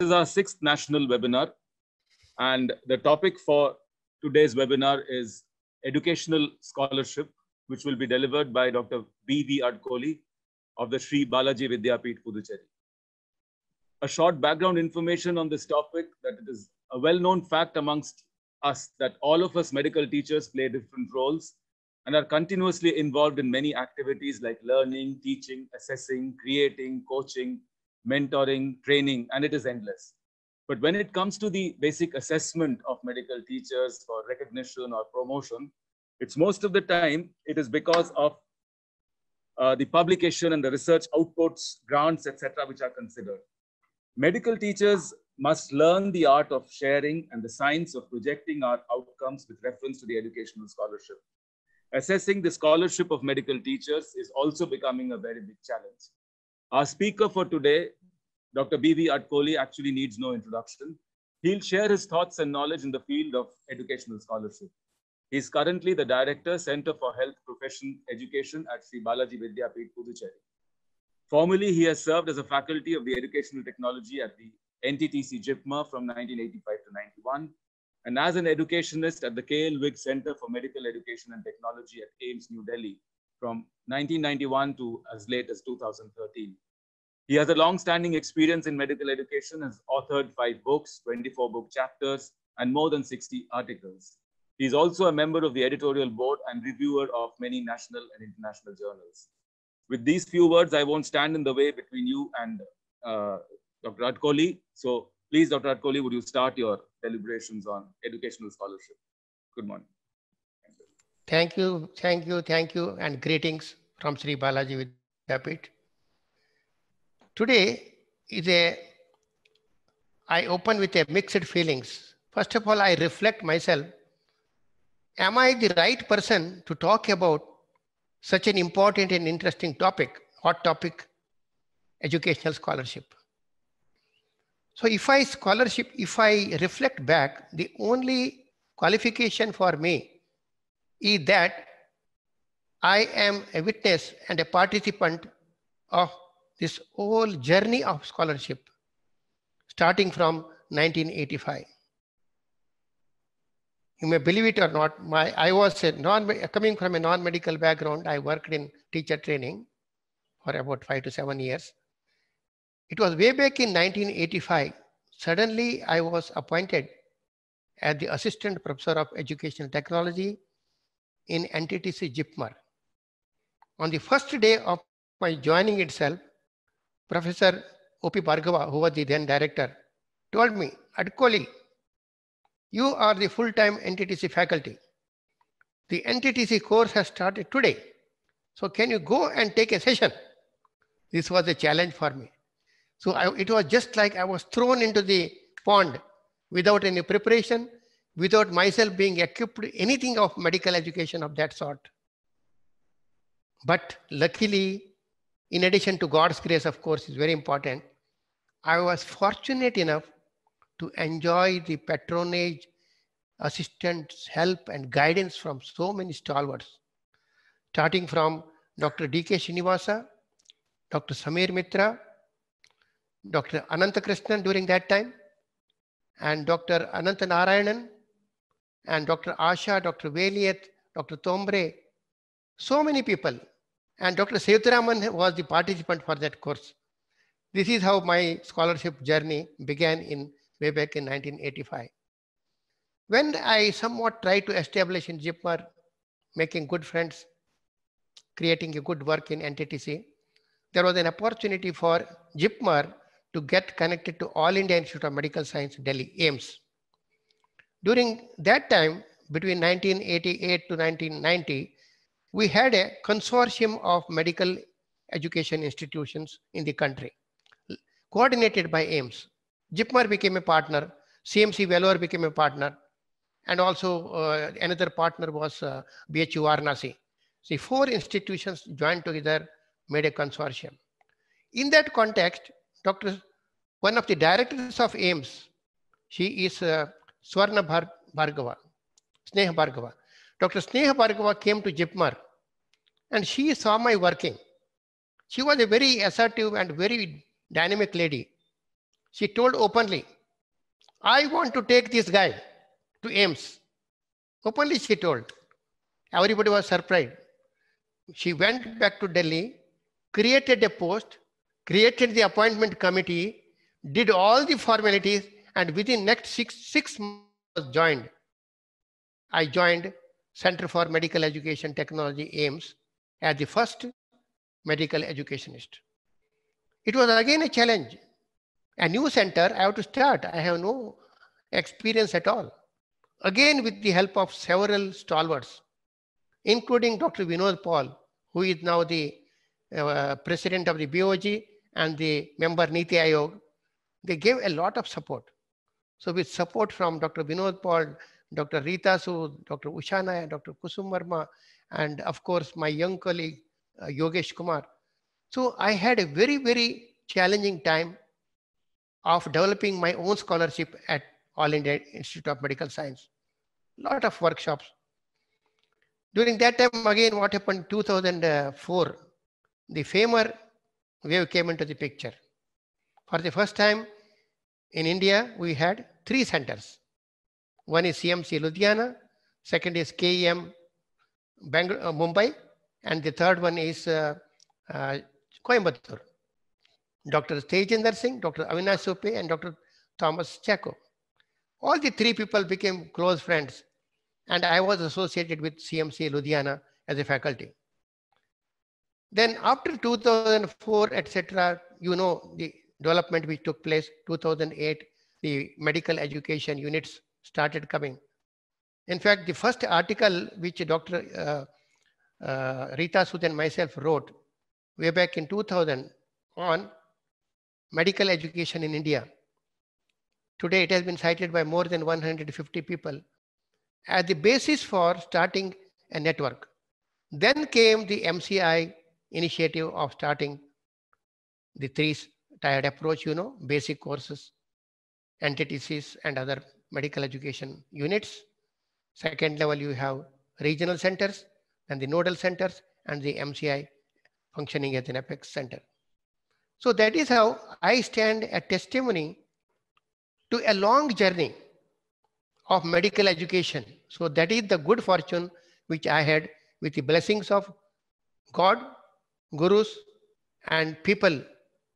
This is our sixth national webinar, and the topic for today's webinar is educational scholarship, which will be delivered by Dr. B.V. Adkoli of the Sri Balaji Vidyapit, Puducherry. A short background information on this topic that it is a well-known fact amongst us that all of us medical teachers play different roles and are continuously involved in many activities like learning, teaching, assessing, creating, coaching, mentoring, training, and it is endless. But when it comes to the basic assessment of medical teachers for recognition or promotion, it's most of the time, it is because of uh, the publication and the research outputs, grants, etc., which are considered. Medical teachers must learn the art of sharing and the science of projecting our outcomes with reference to the educational scholarship. Assessing the scholarship of medical teachers is also becoming a very big challenge. Our speaker for today, Dr. B.V. Atkoli, actually needs no introduction. He'll share his thoughts and knowledge in the field of educational scholarship. He is currently the Director, Center for Health Profession Education at Sri Balaji Vidyapit, Puducherry. Formerly, he has served as a faculty of the Educational Technology at the NTTC JIPMA from 1985 to 91, and as an educationist at the KL Wig Center for Medical Education and Technology at AIMS New Delhi from 1991 to as late as 2013. He has a long-standing experience in medical education, has authored five books, 24 book chapters, and more than 60 articles. He is also a member of the editorial board and reviewer of many national and international journals. With these few words, I won't stand in the way between you and uh, Dr. Adkoli. So please, Dr. Adkoli, would you start your deliberations on educational scholarship? Good morning. Thank you, thank you, thank you, and greetings from Sri Balaji Vidyapit. Today is a, I open with a mixed feelings. First of all, I reflect myself. Am I the right person to talk about such an important and interesting topic, hot topic, educational scholarship? So if I scholarship, if I reflect back, the only qualification for me is that I am a witness and a participant of this whole journey of scholarship, starting from 1985. You may believe it or not, my, I was a non, coming from a non-medical background. I worked in teacher training for about five to seven years. It was way back in 1985. Suddenly, I was appointed as the assistant professor of educational technology in NTTC JIPMER. On the first day of my joining itself, Professor O.P. Bhargava, who was the then director, told me, Adkoli, you are the full-time NTTC faculty. The NTTC course has started today. So can you go and take a session? This was a challenge for me. So I, it was just like I was thrown into the pond without any preparation, without myself being equipped anything of medical education of that sort. But luckily, in addition to God's grace, of course, is very important. I was fortunate enough to enjoy the patronage, assistance, help, and guidance from so many stalwarts, starting from Dr. D.K. shinivasa Dr. Samir Mitra, Dr. Ananta Krishnan during that time, and Dr. Ananta Narayanan, and Dr. Asha, Dr. Veliet, Dr. Tombre, so many people. And Dr. Sayutaraman was the participant for that course. This is how my scholarship journey began in way back in 1985. When I somewhat tried to establish in JIPMER, making good friends, creating a good work in NTTC, there was an opportunity for JIPMER to get connected to All India Institute of Medical Science, Delhi, AIMS. During that time, between 1988 to 1990, we had a consortium of medical education institutions in the country, coordinated by AIMS. JIPMER became a partner, CMC Vellore became a partner, and also uh, another partner was uh, BHU Varanasi. See, four institutions joined together made a consortium. In that context, Dr. one of the directors of AIMS, she is uh, Swarna Bhar Bhargava, Sneha Bhargava. Dr. Sneha Bhargava came to Jipmar and she saw my working. She was a very assertive and very dynamic lady. She told openly, I want to take this guy to Ames. Openly she told. Everybody was surprised. She went back to Delhi, created a post, created the appointment committee, did all the formalities, and within next six, six months joined, I joined Center for Medical Education Technology AIMS as the first medical educationist. It was again a challenge. A new center, I have to start. I have no experience at all. Again, with the help of several stalwarts, including Dr. Vinod Paul, who is now the uh, president of the BOG and the member Niti ayog they gave a lot of support. So with support from Dr. Vinod Paul, Dr. Rita Su, Dr. Ushana, Dr. Kusum Verma, and of course, my young colleague, uh, Yogesh Kumar. So I had a very, very challenging time of developing my own scholarship at All India Institute of Medical Science. Lot of workshops. During that time, again, what happened 2004, the FAMER wave came into the picture. For the first time in India, we had three centers. One is CMC Ludhiana, second is KEM uh, Mumbai, and the third one is uh, uh, Coimbatore. Dr. Tejinder Singh, Dr. Avinash Supe, and Dr. Thomas Chacko. All the three people became close friends, and I was associated with CMC Ludhiana as a faculty. Then after 2004, etc., you know the development which took place, 2008, the medical education units started coming. In fact, the first article which Dr. Uh, uh, Rita Sud and myself wrote way back in 2000 on medical education in India. Today, it has been cited by more than 150 people as the basis for starting a network. Then came the MCI initiative of starting the three tiered approach, you know, basic courses, NTTCs and other medical education units. Second level, you have regional centers and the nodal centers and the MCI functioning as an apex center. So that is how I stand a testimony to a long journey of medical education. So that is the good fortune which I had with the blessings of God, gurus, and people,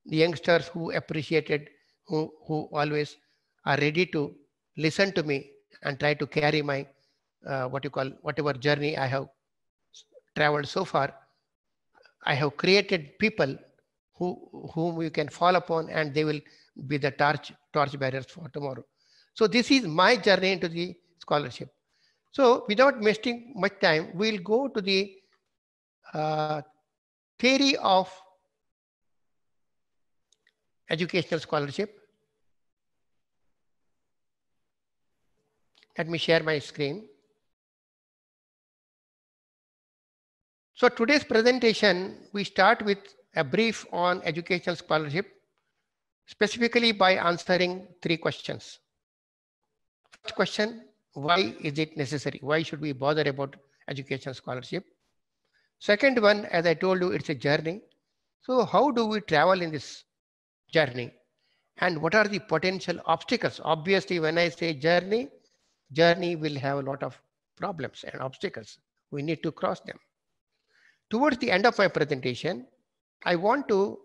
the youngsters who appreciated, who, who always are ready to listen to me and try to carry my uh, what you call whatever journey I have traveled so far. I have created people who whom you can fall upon and they will be the torch torch bearers for tomorrow. So this is my journey into the scholarship. So without wasting much time, we'll go to the uh, theory of educational scholarship Let me share my screen. So today's presentation, we start with a brief on educational scholarship, specifically by answering three questions. First question, why is it necessary? Why should we bother about educational scholarship? Second one, as I told you, it's a journey. So how do we travel in this journey? And what are the potential obstacles? Obviously, when I say journey, journey will have a lot of problems and obstacles. We need to cross them. Towards the end of my presentation, I want to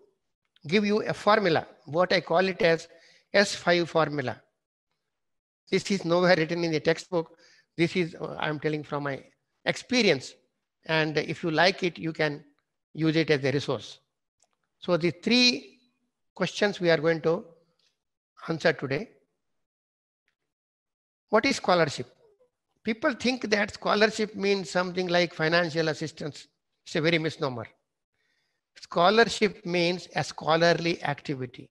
give you a formula, what I call it as S5 formula. This is nowhere written in the textbook. This is, uh, I'm telling from my experience. And if you like it, you can use it as a resource. So the three questions we are going to answer today. What is scholarship? People think that scholarship means something like financial assistance. It's a very misnomer. Scholarship means a scholarly activity.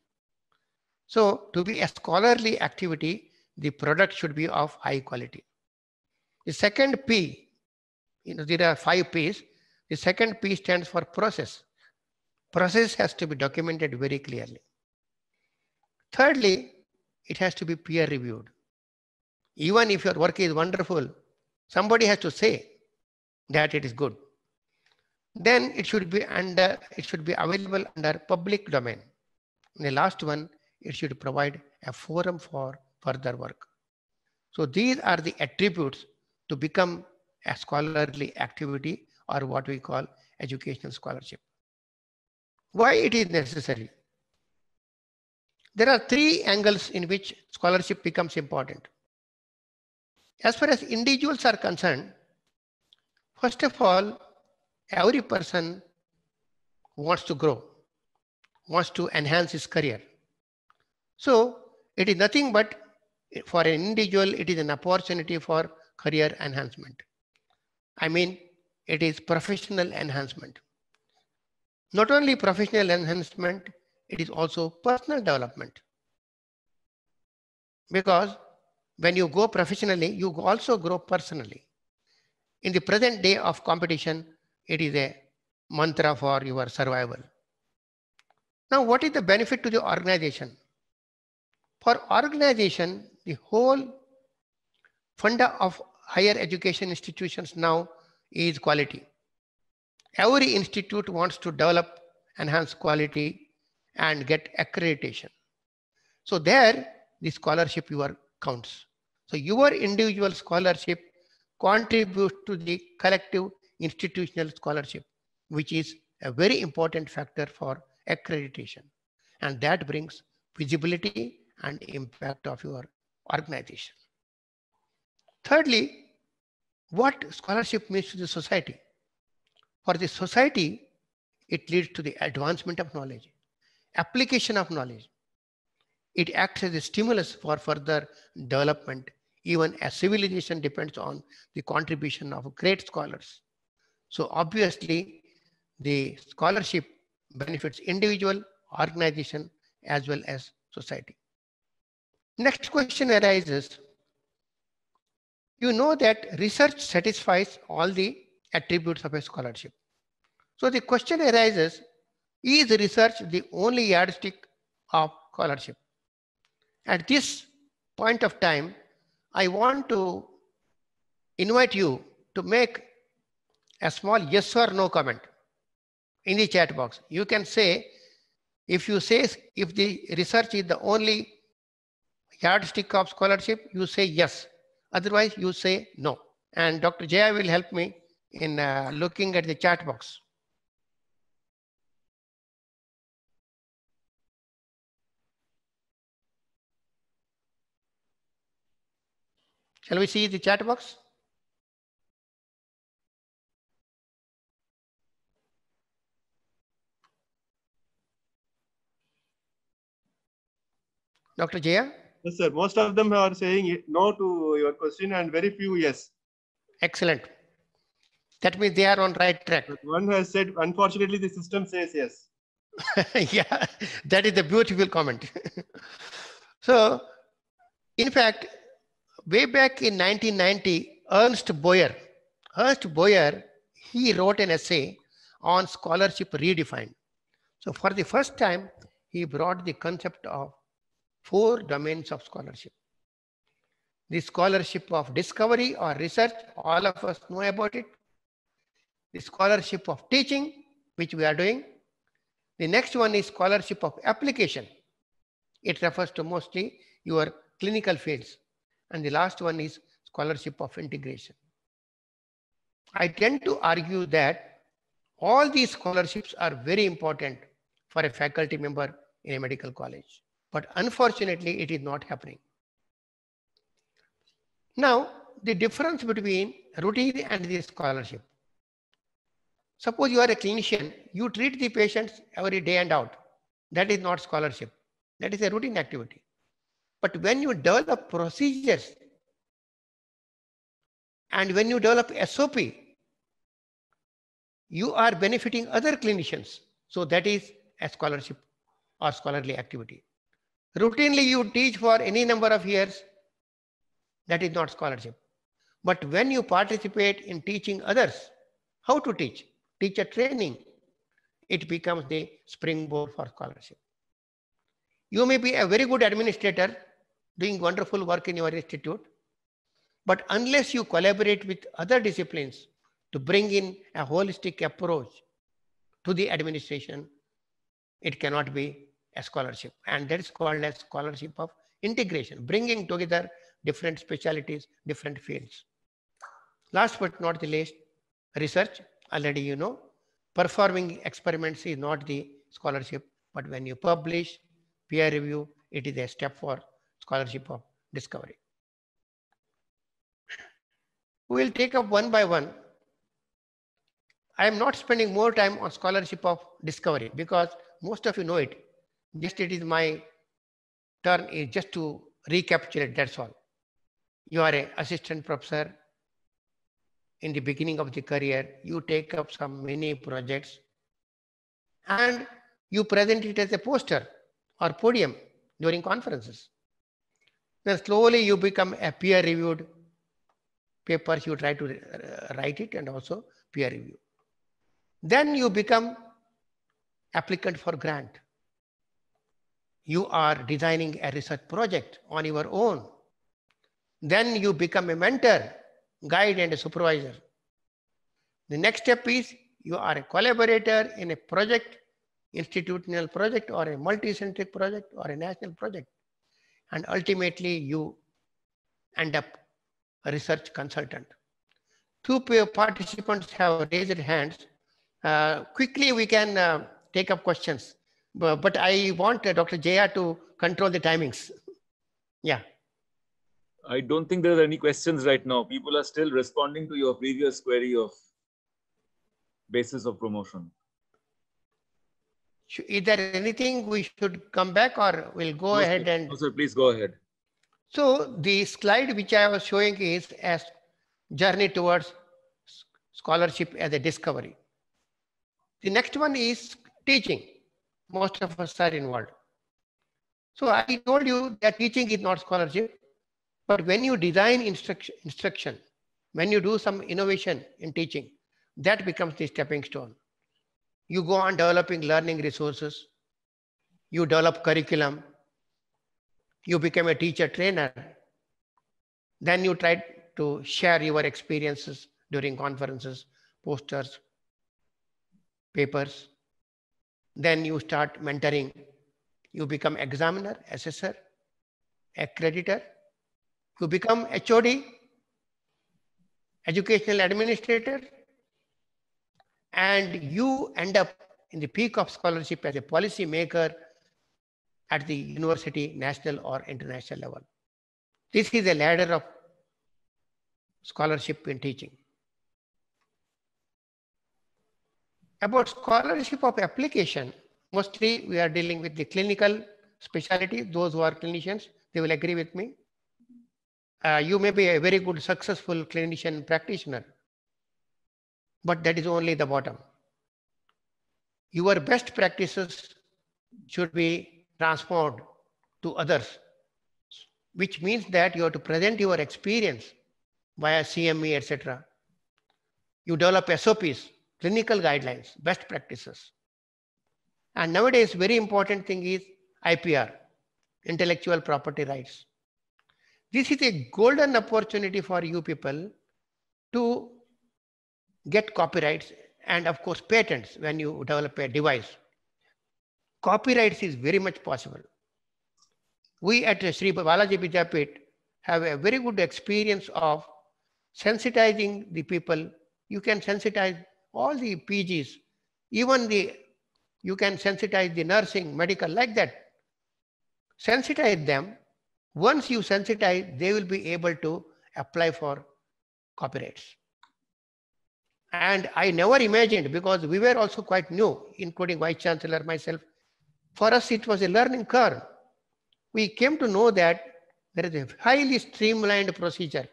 So to be a scholarly activity, the product should be of high quality. The second P, you know, there are five P's. The second P stands for process. Process has to be documented very clearly. Thirdly, it has to be peer reviewed. Even if your work is wonderful, somebody has to say that it is good. Then it should be under it should be available under public domain. And the last one, it should provide a forum for further work. So these are the attributes to become a scholarly activity or what we call educational scholarship. Why it is necessary? There are three angles in which scholarship becomes important. As far as individuals are concerned, first of all, every person wants to grow, wants to enhance his career. So it is nothing but for an individual, it is an opportunity for career enhancement. I mean, it is professional enhancement. Not only professional enhancement, it is also personal development. Because when you go professionally, you also grow personally. In the present day of competition, it is a mantra for your survival. Now, what is the benefit to the organization? For organization, the whole funda of higher education institutions now is quality. Every institute wants to develop, enhance quality, and get accreditation. So there, the scholarship you are counts. So your individual scholarship contributes to the collective institutional scholarship, which is a very important factor for accreditation. And that brings visibility and impact of your organization. Thirdly, what scholarship means to the society. For the society, it leads to the advancement of knowledge, application of knowledge, it acts as a stimulus for further development, even as civilization depends on the contribution of great scholars. So obviously, the scholarship benefits individual, organization, as well as society. Next question arises. You know that research satisfies all the attributes of a scholarship. So the question arises, is research the only yardstick of scholarship? At this point of time, I want to invite you to make a small yes or no comment in the chat box. You can say, if you say, if the research is the only yardstick of scholarship, you say yes. Otherwise, you say no. And Dr. Jaya will help me in uh, looking at the chat box. Shall we see the chat box? Dr. Jaya? Yes, sir. Most of them are saying no to your question and very few yes. Excellent. That means they are on right track. But one has said, unfortunately, the system says yes. yeah, that is a beautiful comment. so, in fact, way back in 1990, Ernst Boyer, Ernst Boyer, he wrote an essay on scholarship redefined. So for the first time, he brought the concept of four domains of scholarship. The scholarship of discovery or research, all of us know about it. The scholarship of teaching, which we are doing. The next one is scholarship of application. It refers to mostly your clinical fields and the last one is scholarship of integration. I tend to argue that all these scholarships are very important for a faculty member in a medical college. But unfortunately, it is not happening. Now, the difference between routine and the scholarship. Suppose you are a clinician, you treat the patients every day and out. That is not scholarship. That is a routine activity. But when you develop procedures and when you develop SOP, you are benefiting other clinicians. So that is a scholarship or scholarly activity. Routinely you teach for any number of years, that is not scholarship. But when you participate in teaching others, how to teach, teacher training, it becomes the springboard for scholarship. You may be a very good administrator, doing wonderful work in your institute. But unless you collaborate with other disciplines to bring in a holistic approach to the administration, it cannot be a scholarship. And that is called a scholarship of integration, bringing together different specialities, different fields. Last but not the least, research. Already you know, performing experiments is not the scholarship, but when you publish, peer review, it is a step for scholarship of discovery. We will take up one by one. I am not spending more time on scholarship of discovery because most of you know it. Just it is my turn is just to recapitulate, that's all. You are an assistant professor. In the beginning of the career, you take up some many projects and you present it as a poster or podium during conferences. Then slowly you become a peer reviewed papers You try to uh, write it and also peer review. Then you become applicant for grant. You are designing a research project on your own. Then you become a mentor, guide and a supervisor. The next step is you are a collaborator in a project, institutional project or a multi-centric project or a national project and ultimately you end up a research consultant. Two participants have raised hands. Uh, quickly, we can uh, take up questions, but, but I want uh, Dr. Jaya to control the timings. yeah. I don't think there are any questions right now. People are still responding to your previous query of basis of promotion is there anything we should come back or we'll go no, ahead and no, sir, please go ahead so the slide which i was showing is as journey towards scholarship as a discovery the next one is teaching most of us are involved so i told you that teaching is not scholarship but when you design instruction instruction when you do some innovation in teaching that becomes the stepping stone you go on developing learning resources, you develop curriculum, you become a teacher trainer. Then you try to share your experiences during conferences, posters, papers. Then you start mentoring. You become examiner, assessor, accreditor. You become HOD, educational administrator, and you end up in the peak of scholarship as a policy maker at the university, national or international level. This is a ladder of scholarship in teaching. About scholarship of application, mostly we are dealing with the clinical specialty. Those who are clinicians, they will agree with me. Uh, you may be a very good, successful clinician practitioner, but that is only the bottom. Your best practices should be transformed to others, which means that you have to present your experience via CME, etc. You develop SOPs, clinical guidelines, best practices. And nowadays, very important thing is IPR, intellectual property rights. This is a golden opportunity for you people to get copyrights and of course patents when you develop a device. Copyrights is very much possible. We at Sri Balaji Vidyapit have a very good experience of sensitizing the people. You can sensitize all the PGs, even the, you can sensitize the nursing, medical, like that. Sensitize them. Once you sensitize, they will be able to apply for copyrights. And I never imagined because we were also quite new, including Vice Chancellor, myself. For us, it was a learning curve. We came to know that there is a highly streamlined procedure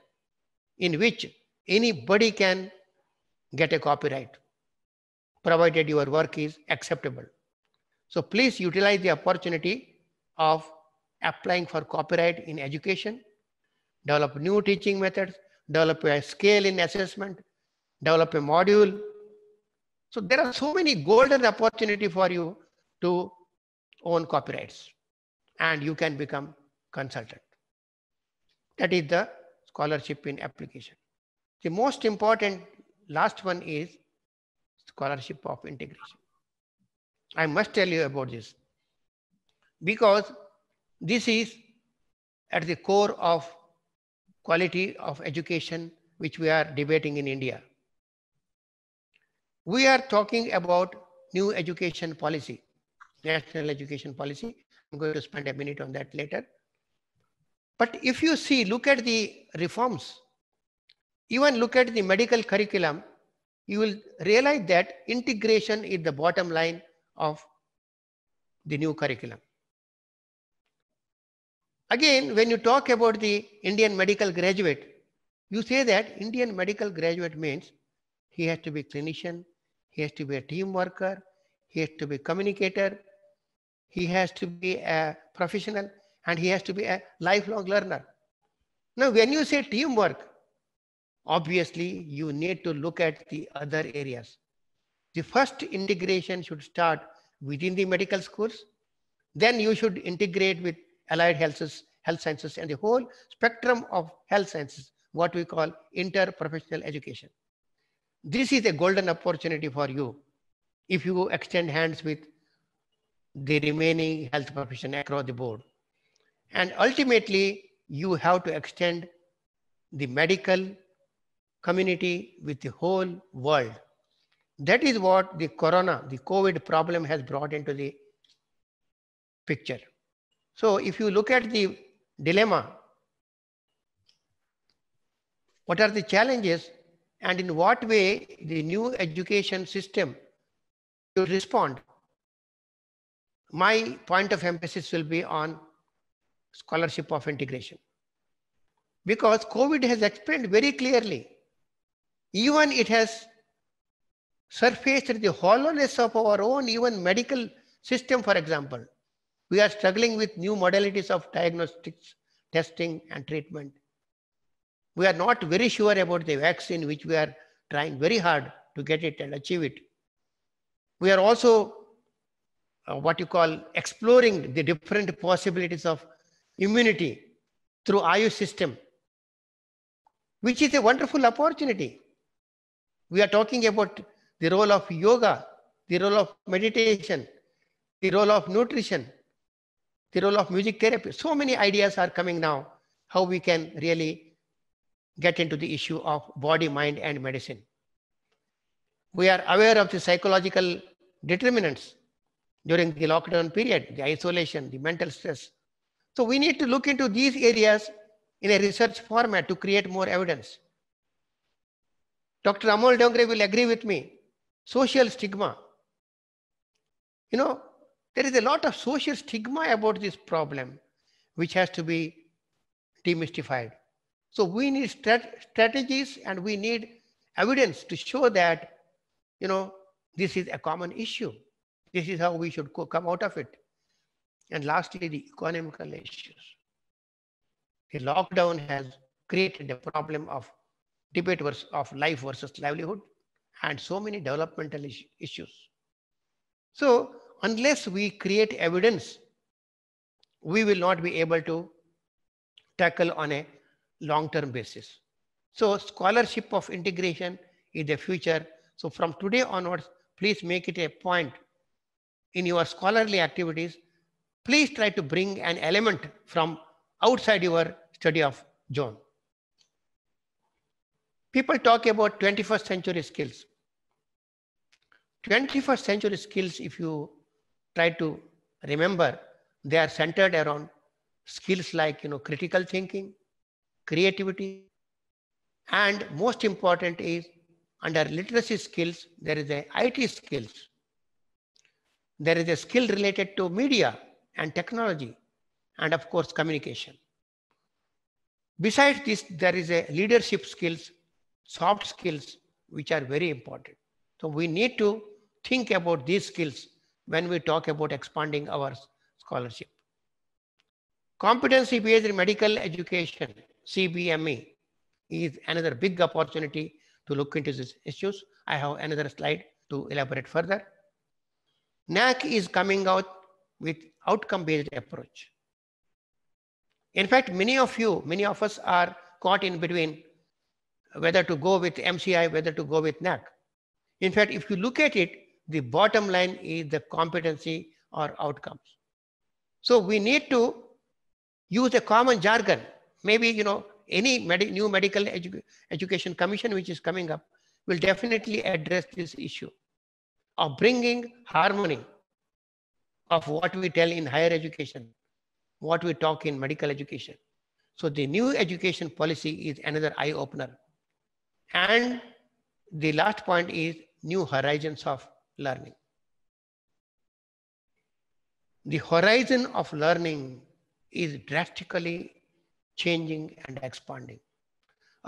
in which anybody can get a copyright, provided your work is acceptable. So please utilize the opportunity of applying for copyright in education, develop new teaching methods, develop a scale in assessment, develop a module. So there are so many golden opportunity for you to own copyrights and you can become consultant. That is the scholarship in application. The most important last one is scholarship of integration. I must tell you about this because this is at the core of quality of education which we are debating in India. We are talking about new education policy, national education policy. I'm going to spend a minute on that later. But if you see, look at the reforms, even look at the medical curriculum, you will realize that integration is the bottom line of the new curriculum. Again, when you talk about the Indian medical graduate, you say that Indian medical graduate means he has to be clinician, he has to be a team worker. He has to be a communicator. He has to be a professional and he has to be a lifelong learner. Now, when you say teamwork, obviously you need to look at the other areas. The first integration should start within the medical schools. Then you should integrate with allied health, health sciences and the whole spectrum of health sciences, what we call interprofessional education. This is a golden opportunity for you if you extend hands with the remaining health profession across the board. And ultimately, you have to extend the medical community with the whole world. That is what the corona, the COVID problem has brought into the picture. So if you look at the dilemma, what are the challenges? and in what way the new education system should respond. My point of emphasis will be on scholarship of integration. Because COVID has explained very clearly, even it has surfaced the hollowness of our own even medical system, for example. We are struggling with new modalities of diagnostics, testing and treatment. We are not very sure about the vaccine, which we are trying very hard to get it and achieve it. We are also uh, what you call exploring the different possibilities of immunity through IU system, which is a wonderful opportunity. We are talking about the role of yoga, the role of meditation, the role of nutrition, the role of music therapy. So many ideas are coming now, how we can really get into the issue of body, mind, and medicine. We are aware of the psychological determinants during the lockdown period, the isolation, the mental stress. So we need to look into these areas in a research format to create more evidence. Dr. Amol Dongre will agree with me. Social stigma. You know, there is a lot of social stigma about this problem, which has to be demystified. So we need strat strategies and we need evidence to show that, you know, this is a common issue. This is how we should come out of it. And lastly, the economical issues. The lockdown has created a problem of debate of life versus livelihood and so many developmental issues. So unless we create evidence, we will not be able to tackle on a long-term basis. So scholarship of integration is the future. So from today onwards, please make it a point in your scholarly activities. Please try to bring an element from outside your study of zone. People talk about 21st century skills. 21st century skills, if you try to remember, they are centered around skills like you know critical thinking, creativity, and most important is under literacy skills, there is a IT skills. There is a skill related to media and technology, and of course, communication. Besides this, there is a leadership skills, soft skills, which are very important. So we need to think about these skills when we talk about expanding our scholarship. Competency-based medical education CBME is another big opportunity to look into these issues. I have another slide to elaborate further. NAC is coming out with outcome-based approach. In fact, many of you, many of us are caught in between whether to go with MCI, whether to go with NAC. In fact, if you look at it, the bottom line is the competency or outcomes. So we need to use a common jargon maybe, you know, any med new medical edu education commission which is coming up will definitely address this issue of bringing harmony of what we tell in higher education, what we talk in medical education. So the new education policy is another eye opener. And the last point is new horizons of learning. The horizon of learning is drastically changing and expanding.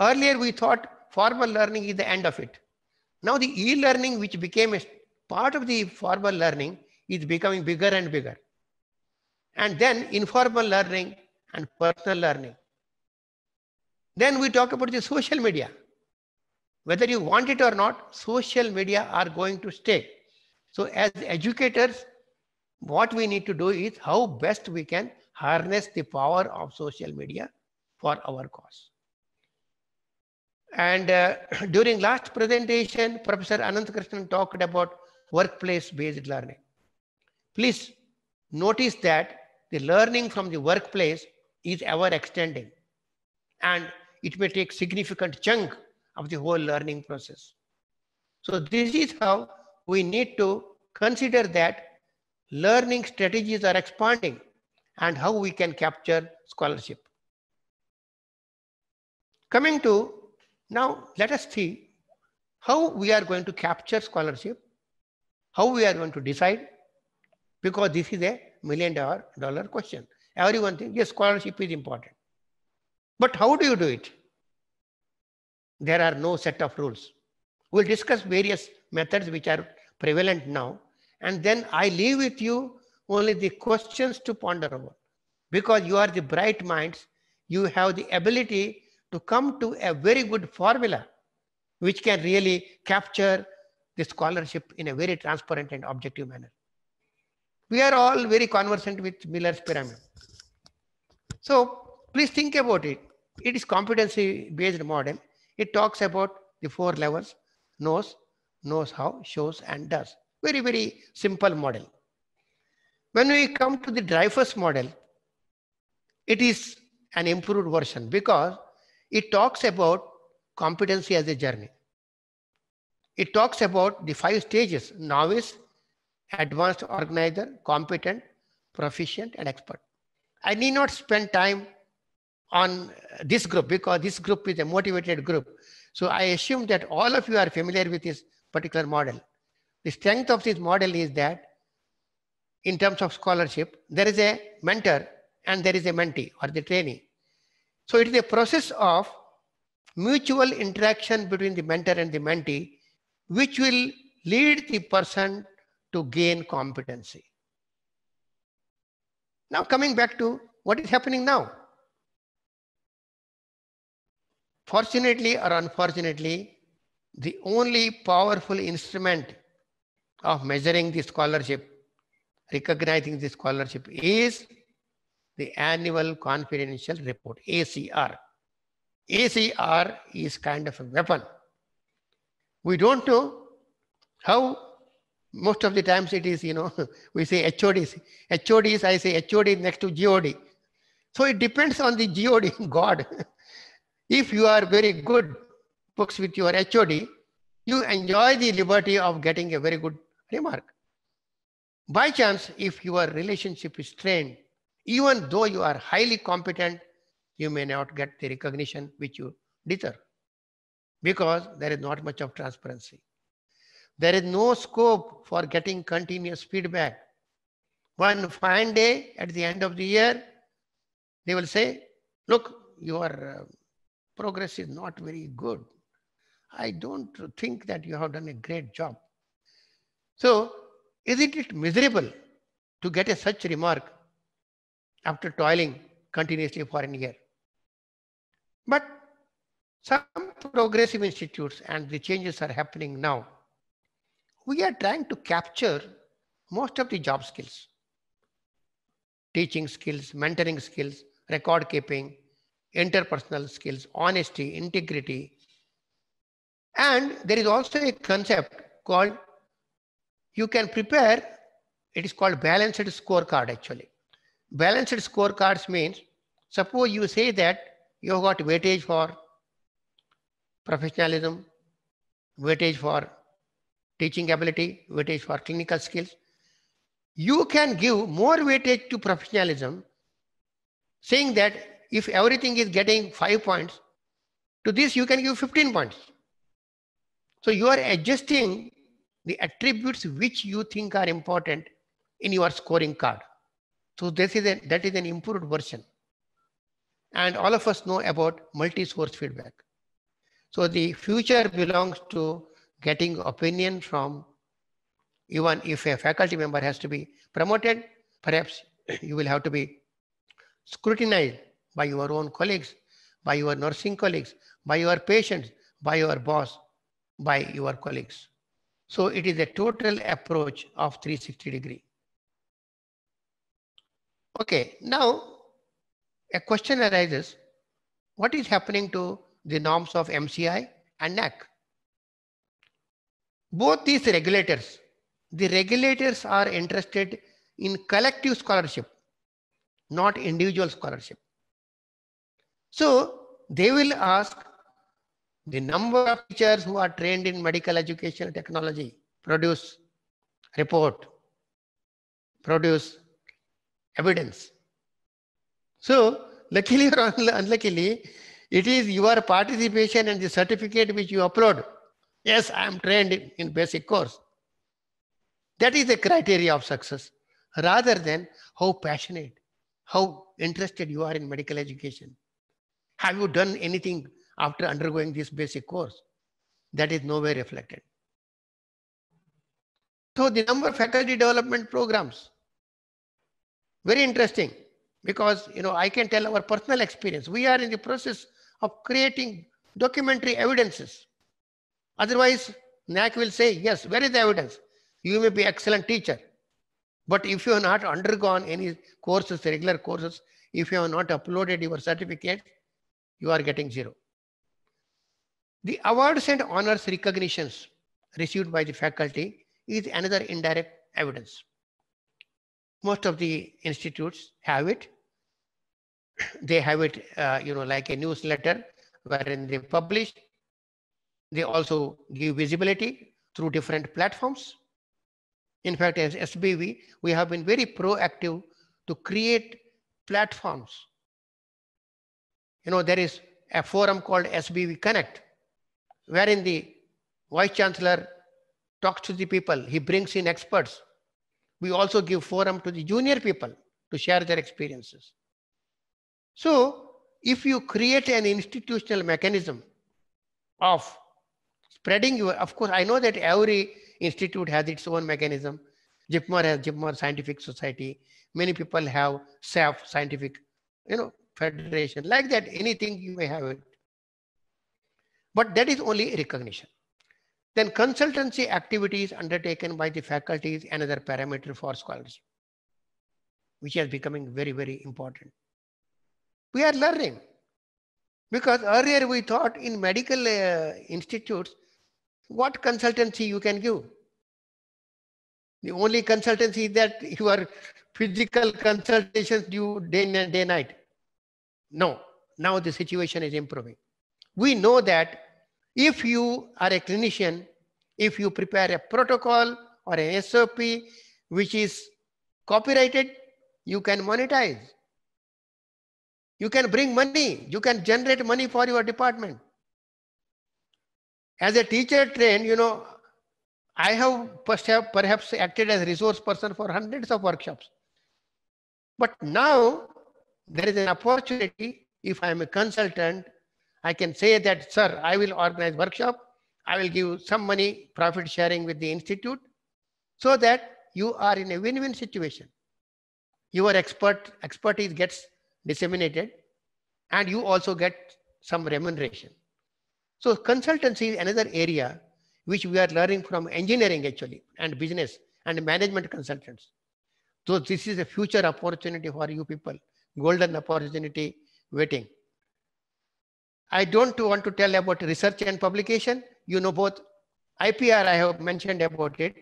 Earlier, we thought formal learning is the end of it. Now the e-learning, which became a part of the formal learning, is becoming bigger and bigger. And then informal learning and personal learning. Then we talk about the social media. Whether you want it or not, social media are going to stay. So as educators, what we need to do is how best we can harness the power of social media for our cause. And uh, during last presentation, Professor Anand Krishnan talked about workplace-based learning. Please notice that the learning from the workplace is ever extending and it may take significant chunk of the whole learning process. So this is how we need to consider that learning strategies are expanding and how we can capture scholarship. Coming to now, let us see how we are going to capture scholarship, how we are going to decide, because this is a million dollar, dollar question. Everyone thinks, yes, scholarship is important. But how do you do it? There are no set of rules. We'll discuss various methods which are prevalent now. And then I leave with you only the questions to ponder over. Because you are the bright minds, you have the ability to come to a very good formula which can really capture the scholarship in a very transparent and objective manner. We are all very conversant with Miller's pyramid. So please think about it. It is competency based model. It talks about the four levels, knows, knows how, shows and does. Very, very simple model. When we come to the Dreyfus model, it is an improved version because it talks about competency as a journey. It talks about the five stages, novice, advanced organizer, competent, proficient, and expert. I need not spend time on this group because this group is a motivated group. So I assume that all of you are familiar with this particular model. The strength of this model is that in terms of scholarship, there is a mentor and there is a mentee or the trainee. So it is a process of mutual interaction between the mentor and the mentee, which will lead the person to gain competency. Now coming back to what is happening now. Fortunately or unfortunately, the only powerful instrument of measuring the scholarship, recognizing the scholarship is the Annual Confidential Report, ACR. ACR is kind of a weapon. We don't know how most of the times it is, you know, we say HODs. HODs, I say HOD next to GOD. So it depends on the GOD, God. if you are very good books with your HOD, you enjoy the liberty of getting a very good remark. By chance, if your relationship is strained, even though you are highly competent, you may not get the recognition which you deserve because there is not much of transparency. There is no scope for getting continuous feedback. One fine day at the end of the year, they will say, look, your uh, progress is not very good. I don't think that you have done a great job. So, isn't it miserable to get a such remark after toiling continuously for a year. But some progressive institutes and the changes are happening now. We are trying to capture most of the job skills, teaching skills, mentoring skills, record keeping, interpersonal skills, honesty, integrity. And there is also a concept called you can prepare, it is called balanced scorecard actually balanced scorecards means suppose you say that you have got weightage for professionalism, weightage for teaching ability, weightage for clinical skills. You can give more weightage to professionalism, saying that if everything is getting five points, to this you can give 15 points. So you are adjusting the attributes which you think are important in your scoring card. So this is a, that is an improved version. And all of us know about multi-source feedback. So the future belongs to getting opinion from even if a faculty member has to be promoted, perhaps you will have to be scrutinized by your own colleagues, by your nursing colleagues, by your patients, by your boss, by your colleagues. So it is a total approach of 360 degree. Okay, now a question arises, what is happening to the norms of MCI and NAC? Both these regulators, the regulators are interested in collective scholarship, not individual scholarship. So they will ask the number of teachers who are trained in medical education technology, produce report, produce evidence. So, luckily or unluckily, it is your participation and the certificate which you upload. Yes, I am trained in basic course. That is the criteria of success rather than how passionate, how interested you are in medical education. Have you done anything after undergoing this basic course? That is nowhere reflected. So the number of faculty development programs very interesting because, you know, I can tell our personal experience. We are in the process of creating documentary evidences. Otherwise, NAC will say, yes, where is the evidence? You may be excellent teacher. But if you have not undergone any courses, regular courses, if you have not uploaded your certificate, you are getting zero. The awards and honors recognitions received by the faculty is another indirect evidence most of the institutes have it. They have it, uh, you know, like a newsletter wherein they publish. They also give visibility through different platforms. In fact, as SBV, we have been very proactive to create platforms. You know, there is a forum called SBV Connect, wherein the Vice Chancellor talks to the people, he brings in experts, we also give forum to the junior people to share their experiences. So if you create an institutional mechanism of spreading your, of course, I know that every institute has its own mechanism. JIPMER has JIPMER Scientific Society. Many people have SAF Scientific, you know, Federation. Like that, anything you may have it. But that is only recognition. Then consultancy activities undertaken by the faculty is another parameter for scholarship, which is becoming very, very important. We are learning because earlier we thought in medical uh, institutes, what consultancy you can give? The only consultancy that you are physical consultations due day and day night. No, now the situation is improving. We know that if you are a clinician, if you prepare a protocol or an SOP which is copyrighted, you can monetize. You can bring money. You can generate money for your department. As a teacher trained, you know, I have perhaps acted as resource person for hundreds of workshops. But now there is an opportunity if I am a consultant I can say that, sir, I will organize workshop. I will give some money profit sharing with the institute so that you are in a win-win situation. Your expert expertise gets disseminated and you also get some remuneration. So consultancy is another area which we are learning from engineering actually and business and management consultants. So this is a future opportunity for you people, golden opportunity waiting. I don't want to tell about research and publication. You know both IPR, I have mentioned about it.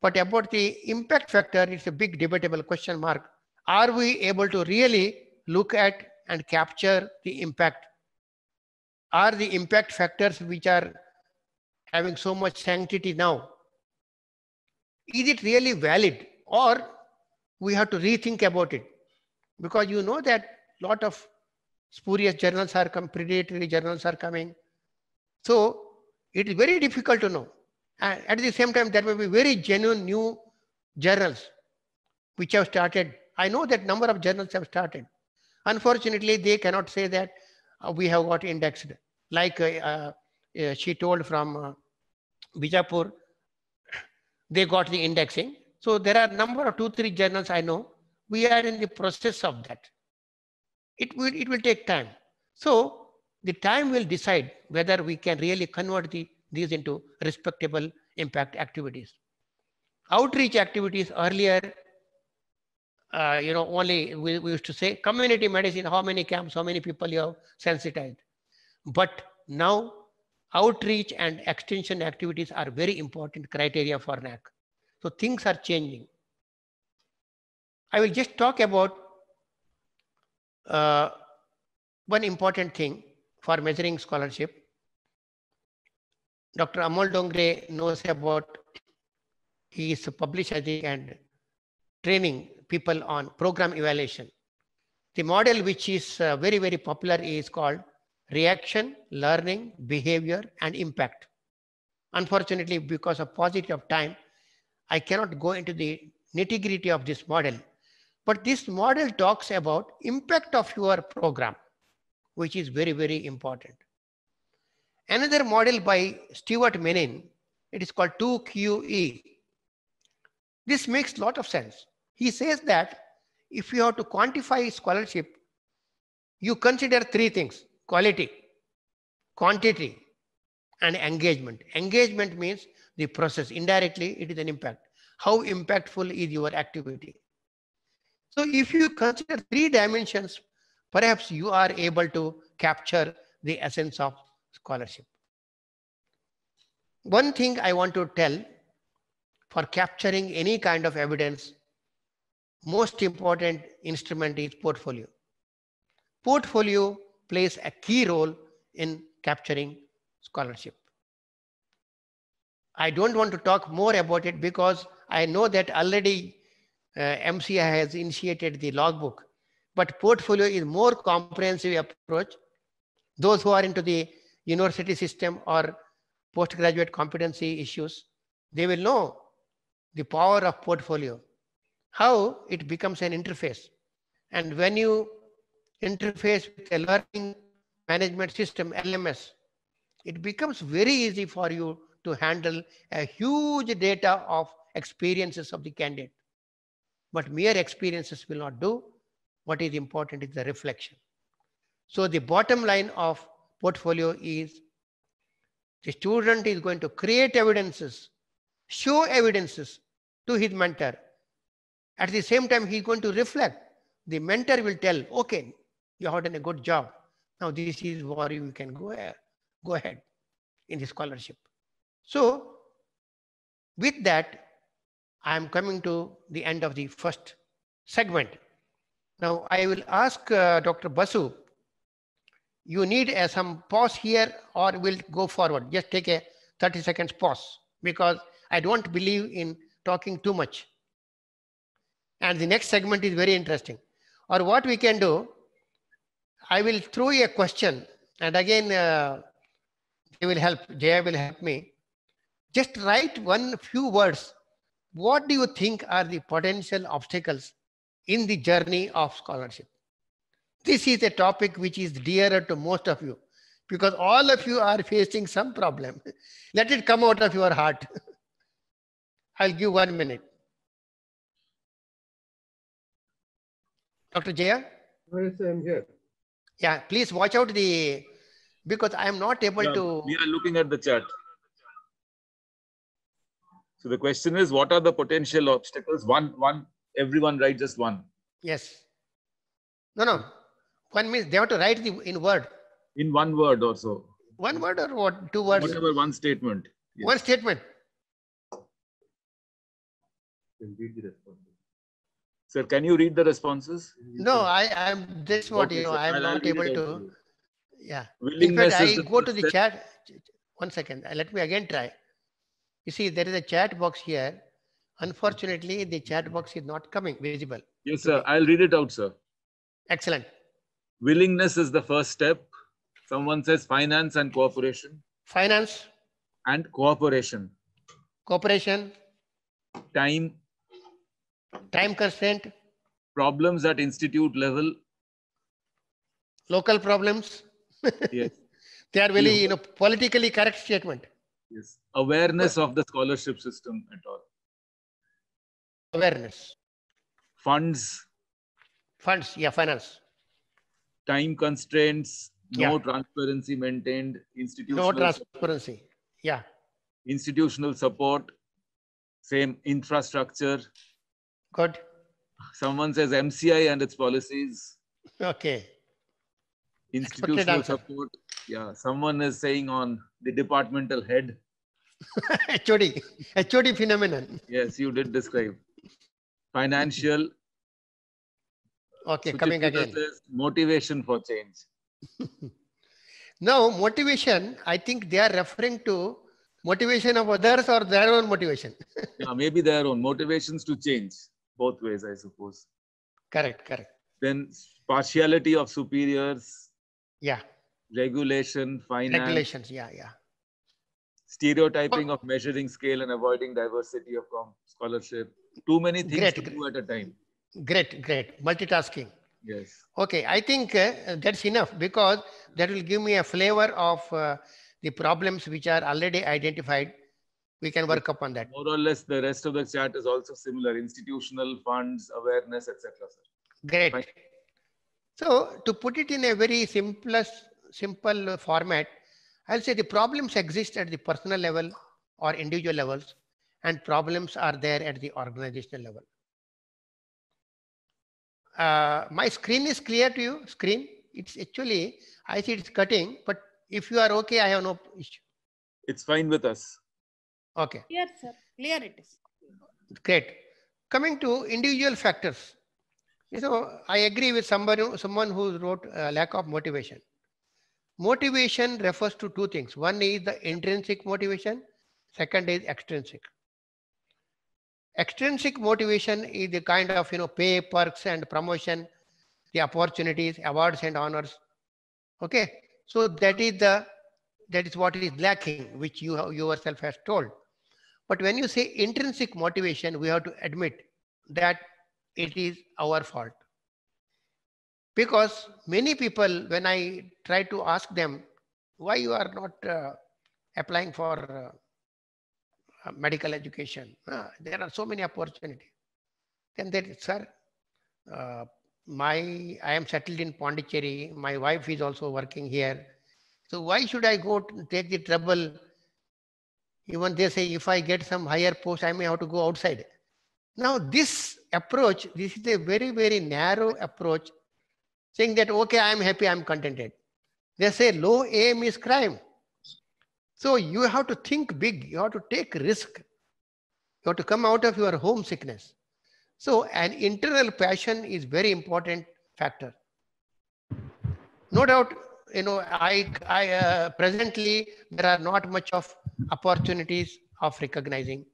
But about the impact factor, it's a big debatable question mark. Are we able to really look at and capture the impact? Are the impact factors which are having so much sanctity now, is it really valid? Or we have to rethink about it? Because you know that lot of Spurious journals are coming, predatory journals are coming. So it is very difficult to know. And at the same time, there may be very genuine new journals which have started. I know that number of journals have started. Unfortunately, they cannot say that uh, we have got indexed. Like uh, uh, she told from uh, Bijapur, they got the indexing. So there are number of two, three journals I know. We are in the process of that it will, it will take time. So the time will decide whether we can really convert the, these into respectable impact activities. Outreach activities earlier, uh, you know, only we, we used to say community medicine, how many camps, how many people you have sensitized. But now outreach and extension activities are very important criteria for NAC. So things are changing. I will just talk about uh, one important thing for measuring scholarship. Dr. Amol Dongre knows about, he is published, and training people on program evaluation. The model which is uh, very, very popular is called reaction, learning, behavior, and impact. Unfortunately, because of positive of time, I cannot go into the nitty gritty of this model. But this model talks about impact of your program, which is very, very important. Another model by Stuart Menin, it is called 2QE. This makes lot of sense. He says that if you have to quantify scholarship, you consider three things, quality, quantity, and engagement. Engagement means the process. Indirectly, it is an impact. How impactful is your activity? So if you consider three dimensions, perhaps you are able to capture the essence of scholarship. One thing I want to tell for capturing any kind of evidence, most important instrument is portfolio. Portfolio plays a key role in capturing scholarship. I don't want to talk more about it because I know that already uh, MCI has initiated the logbook, but portfolio is more comprehensive approach. Those who are into the university system or postgraduate competency issues, they will know the power of portfolio, how it becomes an interface. And when you interface with a learning management system, LMS, it becomes very easy for you to handle a huge data of experiences of the candidate. But mere experiences will not do. What is important is the reflection. So the bottom line of portfolio is the student is going to create evidences, show evidences to his mentor. At the same time, he's going to reflect. The mentor will tell, okay, you have done a good job. Now this is where you can go, go ahead in the scholarship. So with that, I am coming to the end of the first segment. Now I will ask uh, Dr. Basu, you need uh, some pause here or we'll go forward. Just take a 30 seconds pause because I don't believe in talking too much. And the next segment is very interesting. Or what we can do, I will throw a question and again, uh, they will help, Jaya will help me. Just write one few words what do you think are the potential obstacles in the journey of scholarship? This is a topic which is dearer to most of you because all of you are facing some problem. Let it come out of your heart. I'll give one minute. Dr. Jaya? Yes, I'm here. Yeah, please watch out the, because I am not able yeah, to. We are looking at the chart. So the question is, what are the potential obstacles? One, one, everyone write just one. Yes. No, no. One means they have to write the, in word. In one word or so. One word or what? Two words. Whatever, one statement. Yes. One statement. Sir, can you read the responses? No, I am. this what okay, you know. I am not able to. Yeah. In fact, I go to the chat. One second. Let me again try. You see, there is a chat box here. Unfortunately, the chat box is not coming visible. Yes, sir. I'll read it out, sir. Excellent. Willingness is the first step. Someone says finance and cooperation. Finance. And cooperation. Cooperation. Time. Time constraint. Problems at institute level. Local problems. yes. They are really, you know, politically correct statement. Yes. Awareness of the scholarship system at all. Awareness. Funds. Funds, yeah, finance. Time constraints, no yeah. transparency maintained, institutional. No transparency, support. yeah. Institutional support, same infrastructure. Good. Someone says MCI and its policies. Okay institutional support. Yeah, someone is saying on the departmental head. HOD, HOD phenomenon. Yes, you did describe. Financial. Okay, coming again. Motivation for change. now, motivation, I think they are referring to motivation of others or their own motivation. yeah, maybe their own motivations to change both ways, I suppose. Correct, correct. Then partiality of superiors yeah. Regulation, finance. Regulations, yeah, yeah. Stereotyping oh. of measuring scale and avoiding diversity of scholarship. Too many things great, to great. do at a time. Great, great. Multitasking. Yes. Okay, I think uh, that's enough because that will give me a flavor of uh, the problems which are already identified we can work upon that. More or less, the rest of the chat is also similar: institutional funds, awareness, etc. Great. Fine. So to put it in a very simplest, simple format, I'll say the problems exist at the personal level or individual levels, and problems are there at the organizational level. Uh, my screen is clear to you, screen. It's actually, I see it's cutting, but if you are okay, I have no issue. It's fine with us. Okay. Clear, sir. Clear it is. Great. Coming to individual factors. You know, I agree with someone, someone who wrote uh, lack of motivation. Motivation refers to two things. One is the intrinsic motivation. Second is extrinsic. Extrinsic motivation is the kind of, you know, pay, perks and promotion, the opportunities, awards and honors. Okay. So that is the, that is what is lacking, which you yourself has told. But when you say intrinsic motivation, we have to admit that it is our fault. Because many people, when I try to ask them, why you are not uh, applying for uh, uh medical education? Uh, there are so many opportunities. Then they, sir, uh, my, I am settled in Pondicherry. My wife is also working here. So why should I go take the trouble? Even they say, if I get some higher post, I may have to go outside. Now this approach, this is a very, very narrow approach, saying that, okay, I'm happy, I'm contented. They say low aim is crime. So you have to think big, you have to take risk. You have to come out of your homesickness. So an internal passion is very important factor. No doubt, you know, I, I uh, presently, there are not much of opportunities of recognizing,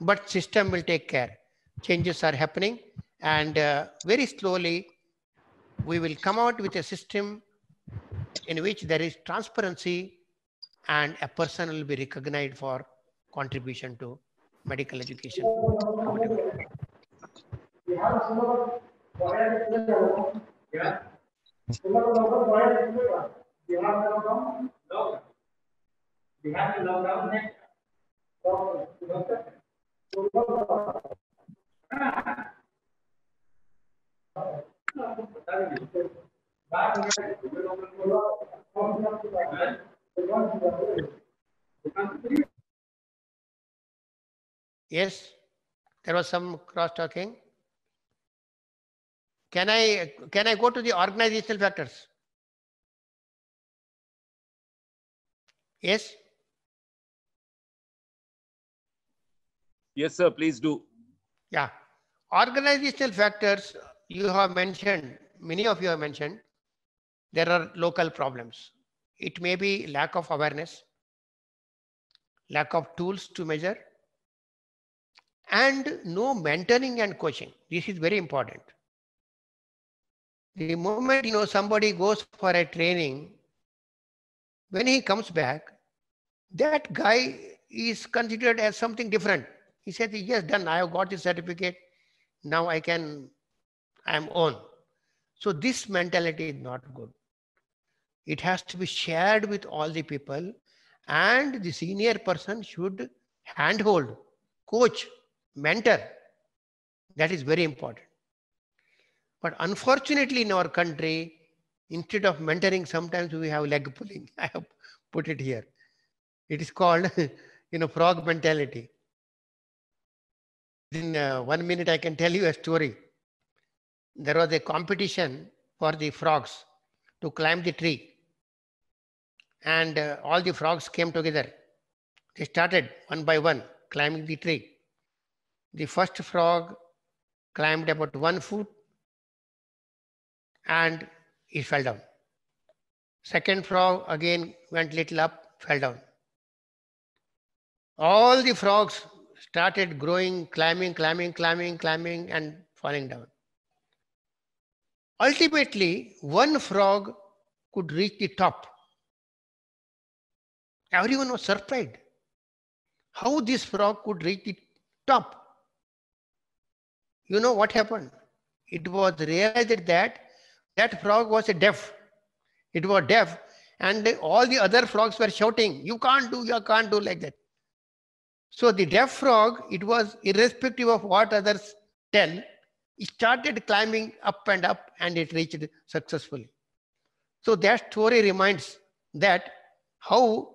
but system will take care changes are happening. And uh, very slowly, we will come out with a system in which there is transparency and a person will be recognized for contribution to medical education. We have to Yes, there was some cross talking. Can I can I go to the organizational factors? Yes. Yes, sir. Please do. Yeah. Organizational factors you have mentioned, many of you have mentioned, there are local problems. It may be lack of awareness, lack of tools to measure, and no mentoring and coaching. This is very important. The moment you know somebody goes for a training, when he comes back, that guy is considered as something different. He says, yes, done. I have got the certificate now I can, I'm on. So this mentality is not good. It has to be shared with all the people and the senior person should handhold, coach, mentor. That is very important. But unfortunately in our country, instead of mentoring, sometimes we have leg pulling. I have put it here. It is called, you know, frog mentality in uh, one minute, I can tell you a story. There was a competition for the frogs to climb the tree. And uh, all the frogs came together. They started one by one climbing the tree. The first frog climbed about one foot and he fell down. Second frog again went little up, fell down. All the frogs started growing, climbing, climbing, climbing, climbing, and falling down. Ultimately, one frog could reach the top. Everyone was surprised how this frog could reach the top. You know what happened? It was realized that that frog was deaf. It was deaf, and all the other frogs were shouting, You can't do, you can't do like that. So the deaf frog, it was irrespective of what others tell, it started climbing up and up and it reached successfully. So that story reminds that how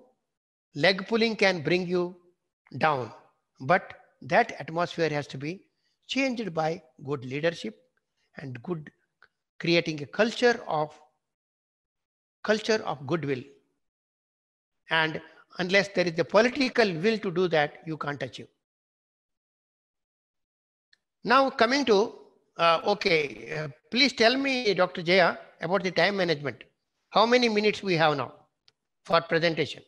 leg pulling can bring you down, but that atmosphere has to be changed by good leadership and good creating a culture of culture of goodwill and unless there is the political will to do that, you can't achieve. Now coming to, uh, okay, uh, please tell me, Dr. Jaya, about the time management. How many minutes we have now for presentation?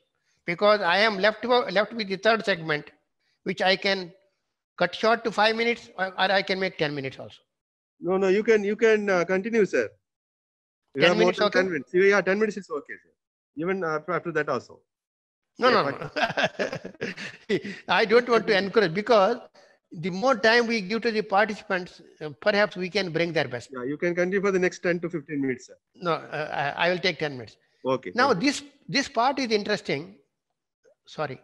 Because I am left, left with the third segment, which I can cut short to five minutes or, or I can make 10 minutes also. No, no, you can, you can uh, continue, sir. You 10 minutes, okay. 10 minutes. Yeah, 10 minutes is okay, sir. Even uh, after that also. No, no, no. I don't want to encourage because the more time we give to the participants, uh, perhaps we can bring their best. Yeah, you can continue for the next 10 to 15 minutes. Sir. No, uh, I, I will take 10 minutes. Okay. Now, this this part is interesting. Sorry.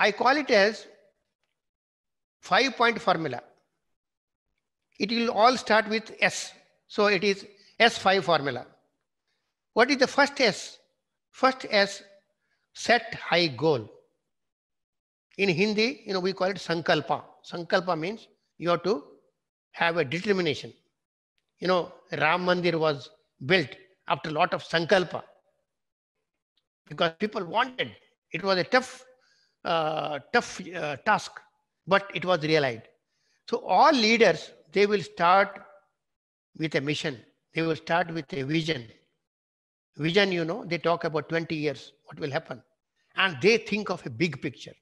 I call it as five point formula. It will all start with S. So it is S5 formula. What is the first S? First S, set high goal. In Hindi, you know, we call it sankalpa. Sankalpa means you have to have a determination. You know, Ram Mandir was built after a lot of sankalpa because people wanted. It was a tough, uh, tough uh, task, but it was realized. So all leaders, they will start with a mission. They will start with a vision. Vision, you know, they talk about 20 years, what will happen. And they think of a big picture.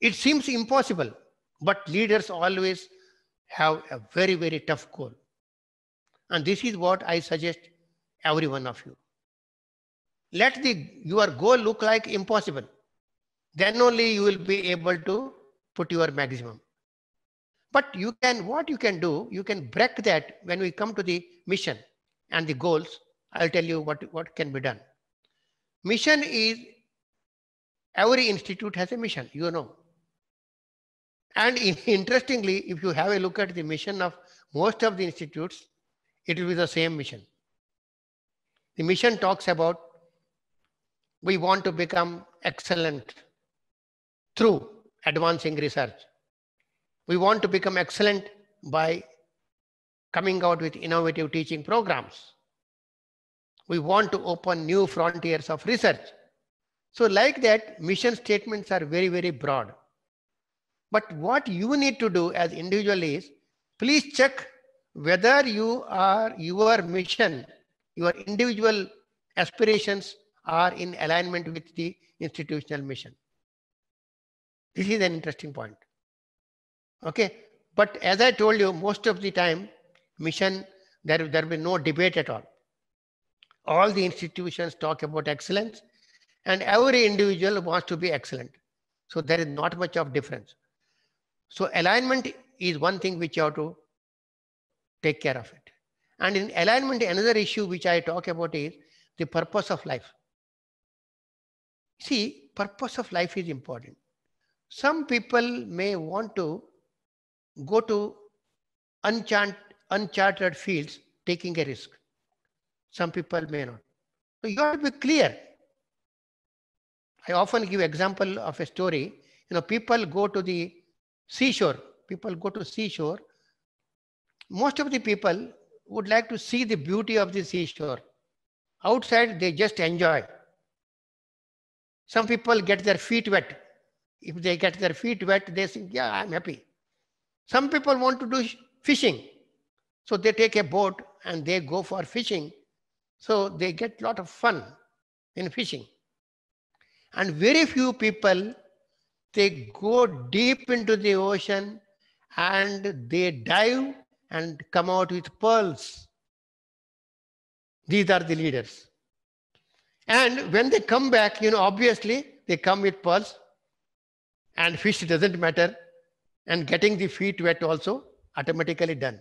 It seems impossible, but leaders always have a very, very tough goal. And this is what I suggest every one of you. Let the, your goal look like impossible. Then only you will be able to put your maximum. But you can, what you can do, you can break that when we come to the mission and the goals. I'll tell you what, what can be done. Mission is every institute has a mission, you know. And in, interestingly, if you have a look at the mission of most of the institutes, it will be the same mission. The mission talks about we want to become excellent through advancing research. We want to become excellent by coming out with innovative teaching programs. We want to open new frontiers of research. So like that, mission statements are very, very broad. But what you need to do as individual is, please check whether you are, your mission, your individual aspirations are in alignment with the institutional mission. This is an interesting point. Okay. But as I told you, most of the time, mission, there, there will be no debate at all. All the institutions talk about excellence and every individual wants to be excellent. So there is not much of difference. So alignment is one thing which you have to take care of it. And in alignment, another issue which I talk about is the purpose of life. See, purpose of life is important. Some people may want to go to uncharted fields taking a risk. Some people may not. So you have to be clear. I often give example of a story. You know, people go to the seashore. People go to seashore. Most of the people would like to see the beauty of the seashore. Outside, they just enjoy. Some people get their feet wet. If they get their feet wet, they think, yeah, I'm happy. Some people want to do fishing. So they take a boat and they go for fishing. So they get lot of fun in fishing. And very few people, they go deep into the ocean and they dive and come out with pearls. These are the leaders. And when they come back, you know, obviously they come with pearls and fish doesn't matter. And getting the feet wet also automatically done.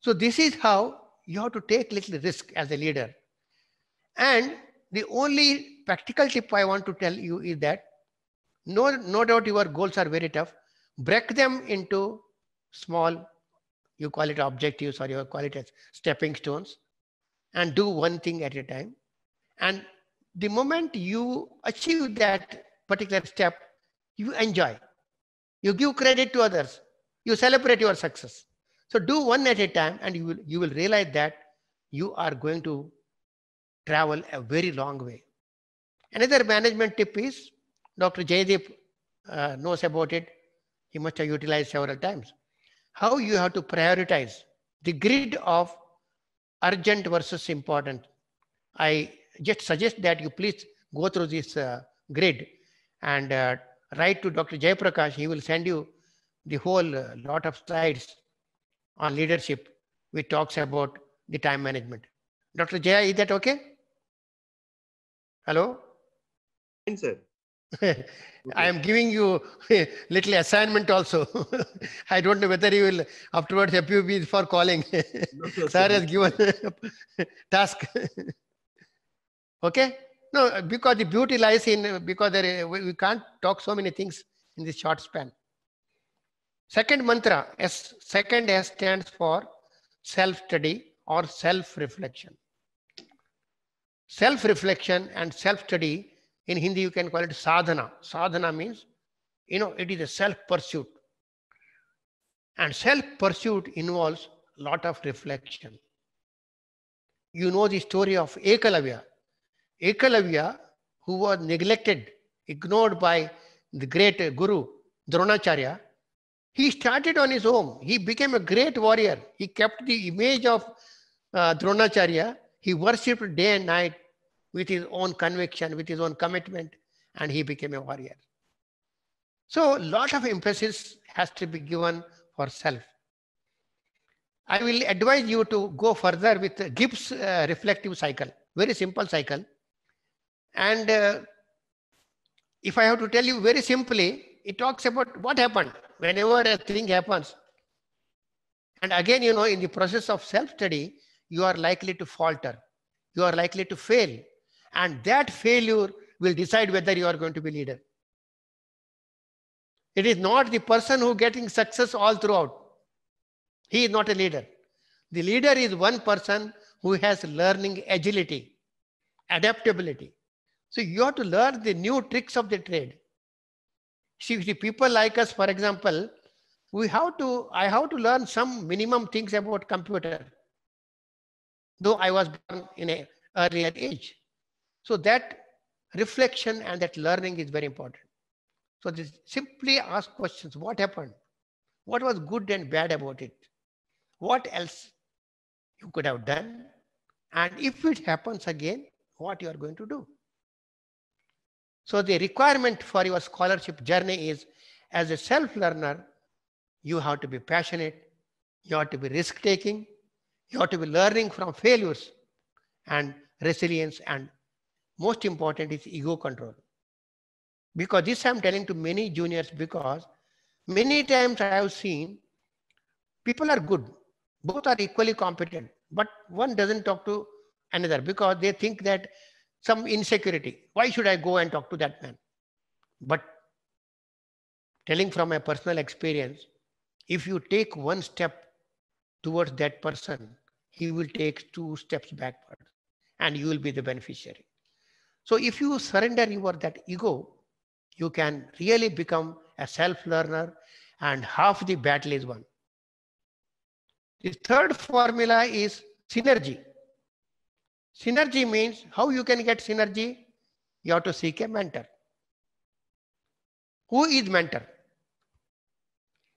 So this is how you have to take little risk as a leader. And the only practical tip I want to tell you is that no, no doubt your goals are very tough. Break them into small, you call it objectives or you call it as stepping stones and do one thing at a time. And the moment you achieve that particular step, you enjoy. You give credit to others. You celebrate your success. So do one at a time and you will, you will realize that you are going to travel a very long way. Another management tip is Dr. Jaydeep uh, knows about it. He must have utilized several times. How you have to prioritize the grid of urgent versus important. I just suggest that you please go through this uh, grid and uh, write to Dr. Jayprakash. He will send you the whole uh, lot of slides on leadership, which talks about the time management. Dr. Jaya, is that okay? Hello? Yes, sir. okay. I am giving you a little assignment also. I don't know whether you will afterwards appeal for calling. No, sir, sir has given task. okay? No, because the beauty lies in, because there, we can't talk so many things in this short span. Second mantra, S, second S stands for self-study or self-reflection. Self-reflection and self-study, in Hindi you can call it sadhana. Sadhana means, you know, it is a self-pursuit. And self-pursuit involves a lot of reflection. You know the story of Ekalavya. Ekalavya, who was neglected, ignored by the great guru, Dronacharya, he started on his own. He became a great warrior. He kept the image of uh, Dronacharya. He worshipped day and night with his own conviction, with his own commitment, and he became a warrior. So a lot of emphasis has to be given for self. I will advise you to go further with Gibbs uh, reflective cycle, very simple cycle. And uh, if I have to tell you very simply, it talks about what happened whenever a thing happens, and again, you know, in the process of self-study, you are likely to falter. You are likely to fail. And that failure will decide whether you are going to be leader. It is not the person who getting success all throughout. He is not a leader. The leader is one person who has learning agility, adaptability. So you have to learn the new tricks of the trade see, see people like us, for example, we have to, I have to learn some minimum things about computer, though I was born in a earlier age. So that reflection and that learning is very important. So this simply ask questions. What happened? What was good and bad about it? What else you could have done? And if it happens again, what you are going to do? So the requirement for your scholarship journey is as a self-learner, you have to be passionate, you have to be risk-taking, you have to be learning from failures and resilience and most important is ego control. Because this I'm telling to many juniors because many times I have seen people are good, both are equally competent, but one doesn't talk to another because they think that some insecurity. Why should I go and talk to that man? But telling from my personal experience, if you take one step towards that person, he will take two steps backward and you will be the beneficiary. So if you surrender your that ego, you can really become a self-learner and half the battle is won. The third formula is synergy. Synergy means how you can get synergy? You have to seek a mentor. Who is mentor?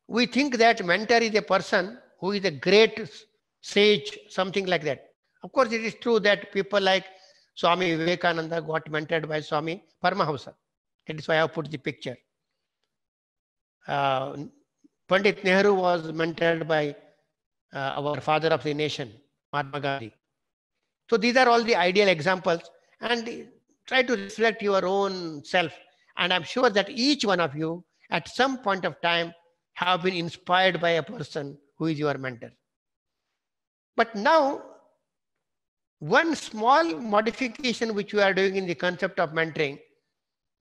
We think that mentor is a person who is a great sage, something like that. Of course, it is true that people like Swami Vivekananda got mentored by Swami Paramahamsa. That is why I put the picture. Uh, Pandit Nehru was mentored by uh, our father of the nation, Mahatma Gandhi. So these are all the ideal examples and try to reflect your own self. And I'm sure that each one of you at some point of time have been inspired by a person who is your mentor. But now, one small modification which we are doing in the concept of mentoring,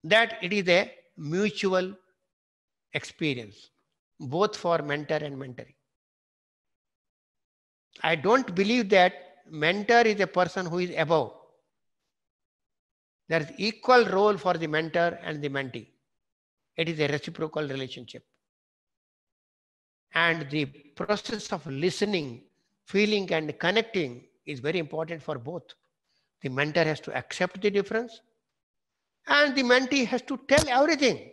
that it is a mutual experience, both for mentor and mentoring. I don't believe that mentor is a person who is above. There is equal role for the mentor and the mentee. It is a reciprocal relationship. And the process of listening, feeling, and connecting is very important for both. The mentor has to accept the difference, and the mentee has to tell everything.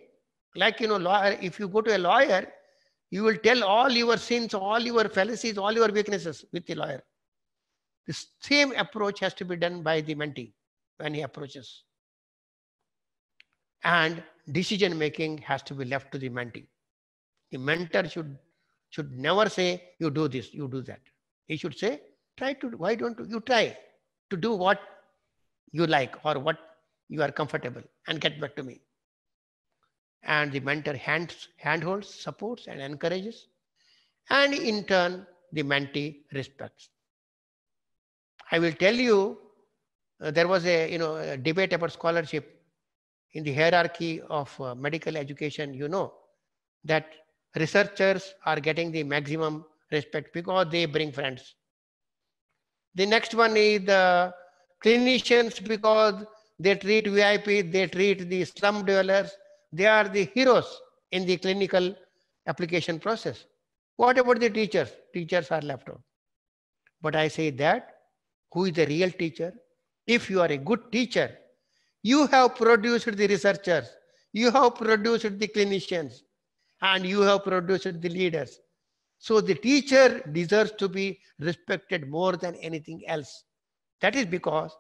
Like, you know, lawyer, if you go to a lawyer, you will tell all your sins, all your fallacies, all your weaknesses with the lawyer. The same approach has to be done by the mentee when he approaches. And decision making has to be left to the mentee. The mentor should, should never say, you do this, you do that. He should say, try to, why don't you try to do what you like or what you are comfortable and get back to me. And the mentor hands, handholds, supports and encourages. And in turn, the mentee respects. I will tell you, uh, there was a you know a debate about scholarship in the hierarchy of uh, medical education. You know that researchers are getting the maximum respect because they bring friends. The next one is the clinicians because they treat VIP, they treat the slum dwellers. They are the heroes in the clinical application process. What about the teachers? Teachers are left out. But I say that who is the real teacher. If you are a good teacher, you have produced the researchers, you have produced the clinicians, and you have produced the leaders. So the teacher deserves to be respected more than anything else. That is because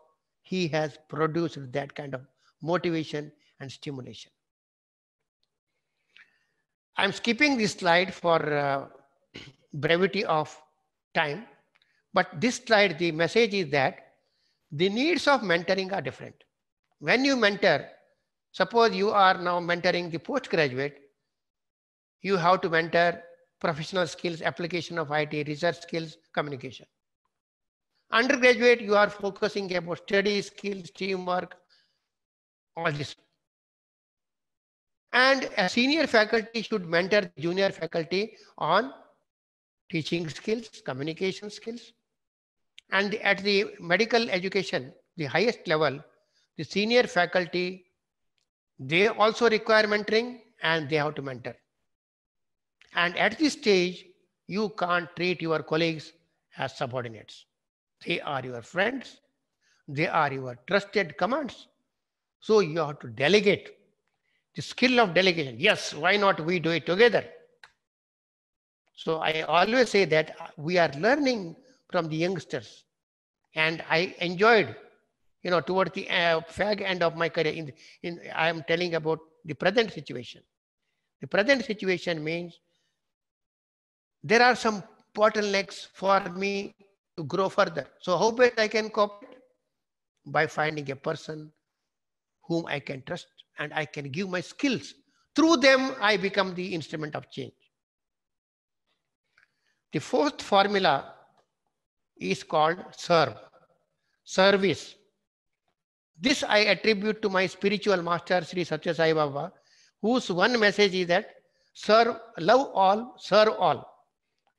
he has produced that kind of motivation and stimulation. I'm skipping this slide for uh, brevity of time. But this slide, the message is that the needs of mentoring are different. When you mentor, suppose you are now mentoring the postgraduate, you have to mentor professional skills, application of IT, research skills, communication. Undergraduate, you are focusing about study skills, teamwork, all this. And a senior faculty should mentor junior faculty on teaching skills, communication skills, and at the medical education, the highest level, the senior faculty, they also require mentoring and they have to mentor. And at this stage, you can't treat your colleagues as subordinates. They are your friends. They are your trusted commands. So you have to delegate. The skill of delegation. Yes, why not we do it together? So I always say that we are learning from the youngsters. And I enjoyed, you know, toward the uh, fag end of my career. In, in, I am telling about the present situation. The present situation means there are some bottlenecks for me to grow further. So how best I can cope? By finding a person whom I can trust and I can give my skills. Through them, I become the instrument of change. The fourth formula is called serve, service. This I attribute to my spiritual master, Sri Satya Sai Baba, whose one message is that serve, love all, serve all.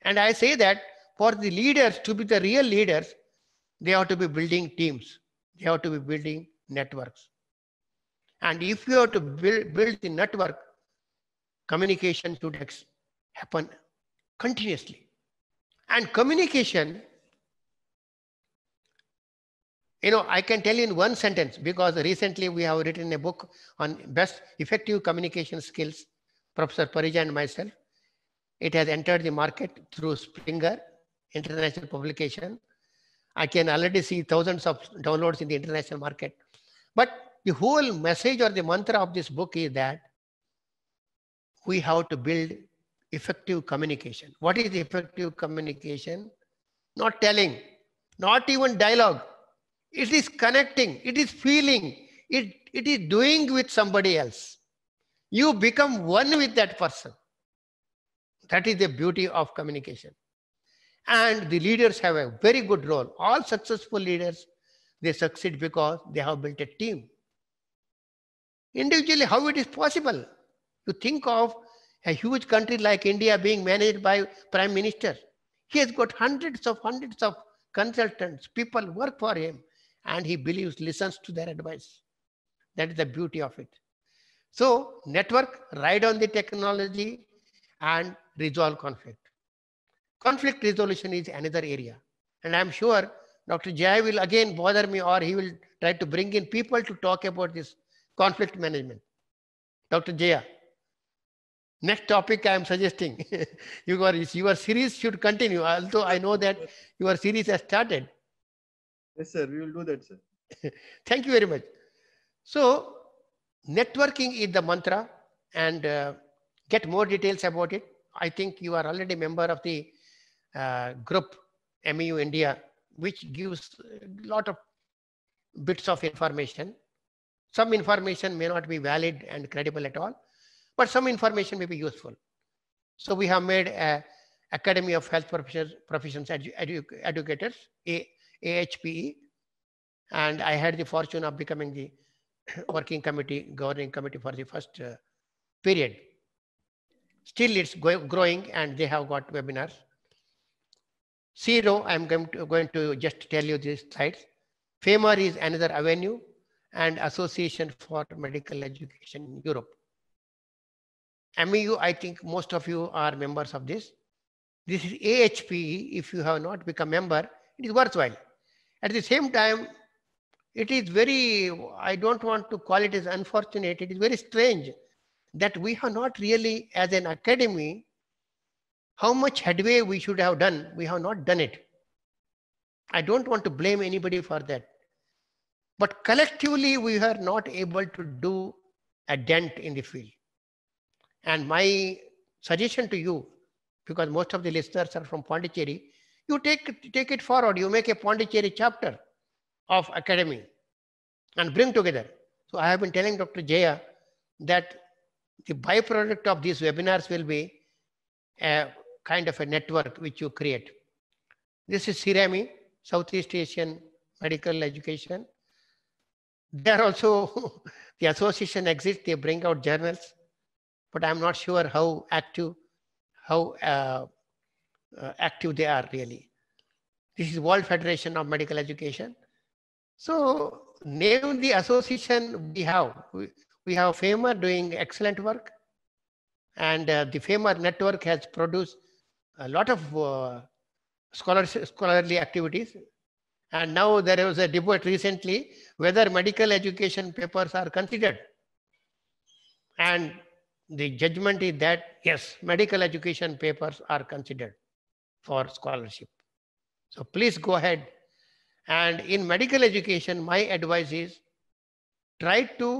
And I say that for the leaders to be the real leaders, they have to be building teams. They have to be building networks. And if you have to build, build the network, communication should happen continuously. And communication you know, I can tell you in one sentence because recently we have written a book on best effective communication skills, Professor Parija and myself. It has entered the market through Springer, international publication. I can already see thousands of downloads in the international market. But the whole message or the mantra of this book is that we have to build effective communication. What is effective communication? Not telling, not even dialogue it is connecting, it is feeling, it, it is doing with somebody else. You become one with that person. That is the beauty of communication. And the leaders have a very good role. All successful leaders, they succeed because they have built a team. Individually, how it is possible? You think of a huge country like India being managed by prime minister. He has got hundreds of hundreds of consultants, people work for him and he believes, listens to their advice. That is the beauty of it. So network, ride on the technology and resolve conflict. Conflict resolution is another area. And I'm sure Dr. Jai will again bother me or he will try to bring in people to talk about this conflict management. Dr. Jaya, next topic I am suggesting, your, your series should continue. Although I know that your series has started, Yes, sir. We will do that, sir. Thank you very much. So, networking is the mantra and uh, get more details about it. I think you are already a member of the uh, group MEU India, which gives a lot of bits of information. Some information may not be valid and credible at all, but some information may be useful. So we have made a uh, Academy of Health Professionals Professions Edu, Edu, Educators, a AHPE, and I had the fortune of becoming the working committee, governing committee for the first uh, period. Still, it's growing, and they have got webinars. Zero. I'm going to, going to just tell you these slides. FAMER is another avenue and Association for Medical Education in Europe. MEU, I think most of you are members of this. This is AHPE. If you have not become member, it is worthwhile. At the same time, it is very, I don't want to call it as unfortunate, it is very strange that we have not really, as an academy, how much headway we should have done, we have not done it. I don't want to blame anybody for that. But collectively, we are not able to do a dent in the field. And my suggestion to you, because most of the listeners are from Pondicherry, you take, take it forward. You make a Pondicherry chapter of academy and bring together. So I have been telling Dr. Jaya that the byproduct of these webinars will be a kind of a network which you create. This is CIRAMI, Southeast Asian Medical Education. There also, the association exists, they bring out journals, but I'm not sure how active, how uh, uh, active they are really. This is World Federation of Medical Education. So name the association we have. We, we have FAMER doing excellent work and uh, the FAMER network has produced a lot of uh, scholarly activities. And now there was a debate recently whether medical education papers are considered. And the judgment is that yes, medical education papers are considered for scholarship. So please go ahead. And in medical education, my advice is try to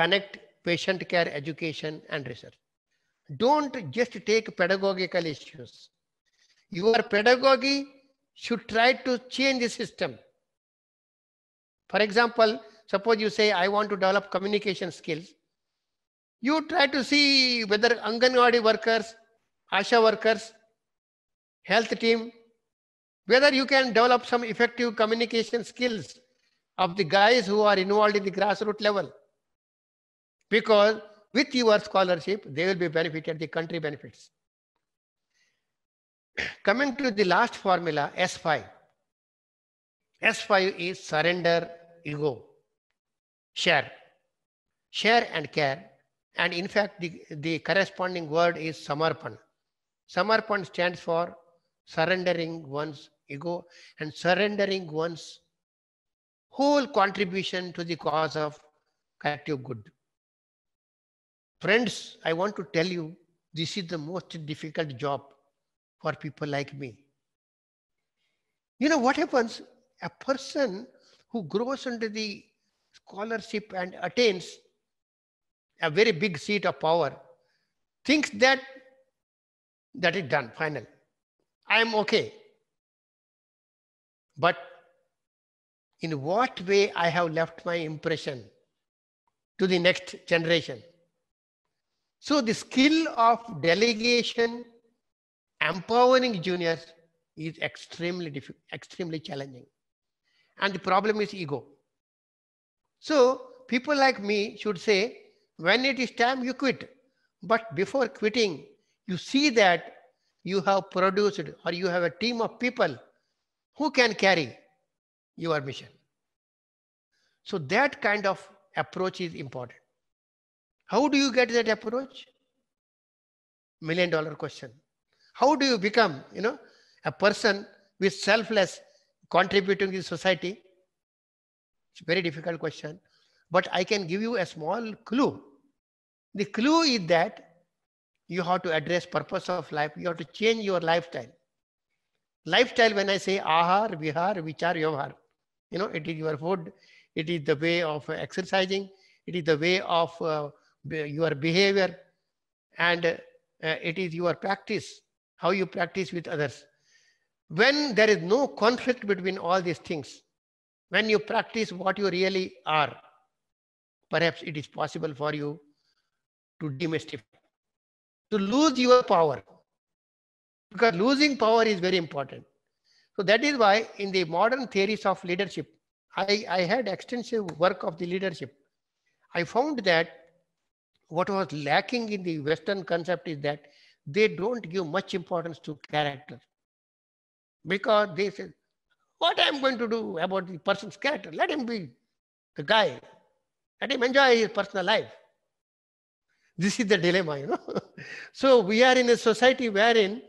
connect patient care education and research. Don't just take pedagogical issues. Your pedagogy should try to change the system. For example, suppose you say, I want to develop communication skills. You try to see whether Anganwadi workers, Asha workers, health team, whether you can develop some effective communication skills of the guys who are involved in the grassroots level. Because with your scholarship, they will be benefited, the country benefits. Coming to the last formula, S5. S5 is surrender, ego, share, share and care. And in fact, the, the corresponding word is samarpan. Samarpan stands for surrendering one's ego and surrendering one's whole contribution to the cause of collective good. Friends, I want to tell you, this is the most difficult job for people like me. You know what happens? A person who grows under the scholarship and attains a very big seat of power thinks that that is done, final. I am okay. But in what way I have left my impression to the next generation. So the skill of delegation, empowering juniors is extremely difficult, extremely challenging. And the problem is ego. So people like me should say, when it is time, you quit. But before quitting, you see that you have produced or you have a team of people who can carry your mission. So that kind of approach is important. How do you get that approach? Million dollar question. How do you become, you know, a person with selfless contributing to society? It's very difficult question, but I can give you a small clue. The clue is that you have to address purpose of life. You have to change your lifestyle. Lifestyle, when I say ahar, vihar, vichar, yavhar, you know, it is your food, it is the way of exercising, it is the way of uh, your behavior, and uh, it is your practice, how you practice with others. When there is no conflict between all these things, when you practice what you really are, perhaps it is possible for you to demystify to lose your power because losing power is very important. So that is why in the modern theories of leadership, I, I had extensive work of the leadership. I found that what was lacking in the Western concept is that they don't give much importance to character because they say, what I'm going to do about the person's character? Let him be the guy. Let him enjoy his personal life. This is the dilemma, you know. so we are in a society wherein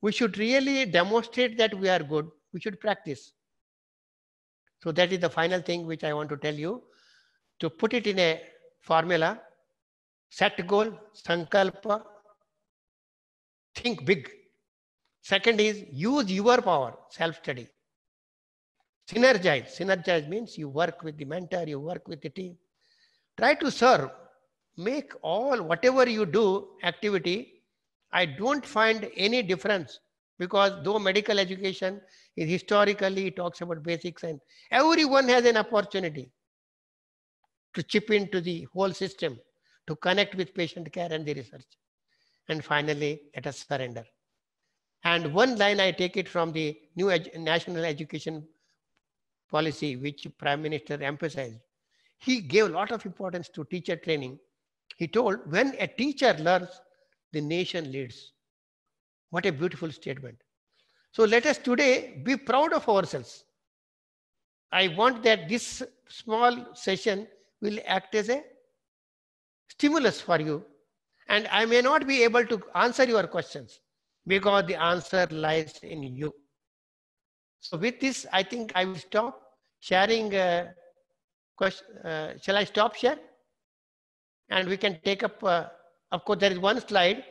we should really demonstrate that we are good. We should practice. So that is the final thing which I want to tell you. To put it in a formula, set goal, sankalpa, think big. Second is use your power, self-study. Synergize. Synergize means you work with the mentor, you work with the team. Try to serve make all whatever you do activity i don't find any difference because though medical education is historically talks about basics and everyone has an opportunity to chip into the whole system to connect with patient care and the research and finally let us surrender and one line i take it from the new national education policy which prime minister emphasized he gave a lot of importance to teacher training he told, when a teacher learns, the nation leads. What a beautiful statement. So let us today be proud of ourselves. I want that this small session will act as a stimulus for you. And I may not be able to answer your questions because the answer lies in you. So with this, I think I will stop sharing. Uh, question, uh, shall I stop share? and we can take up, uh, of course, there is one slide.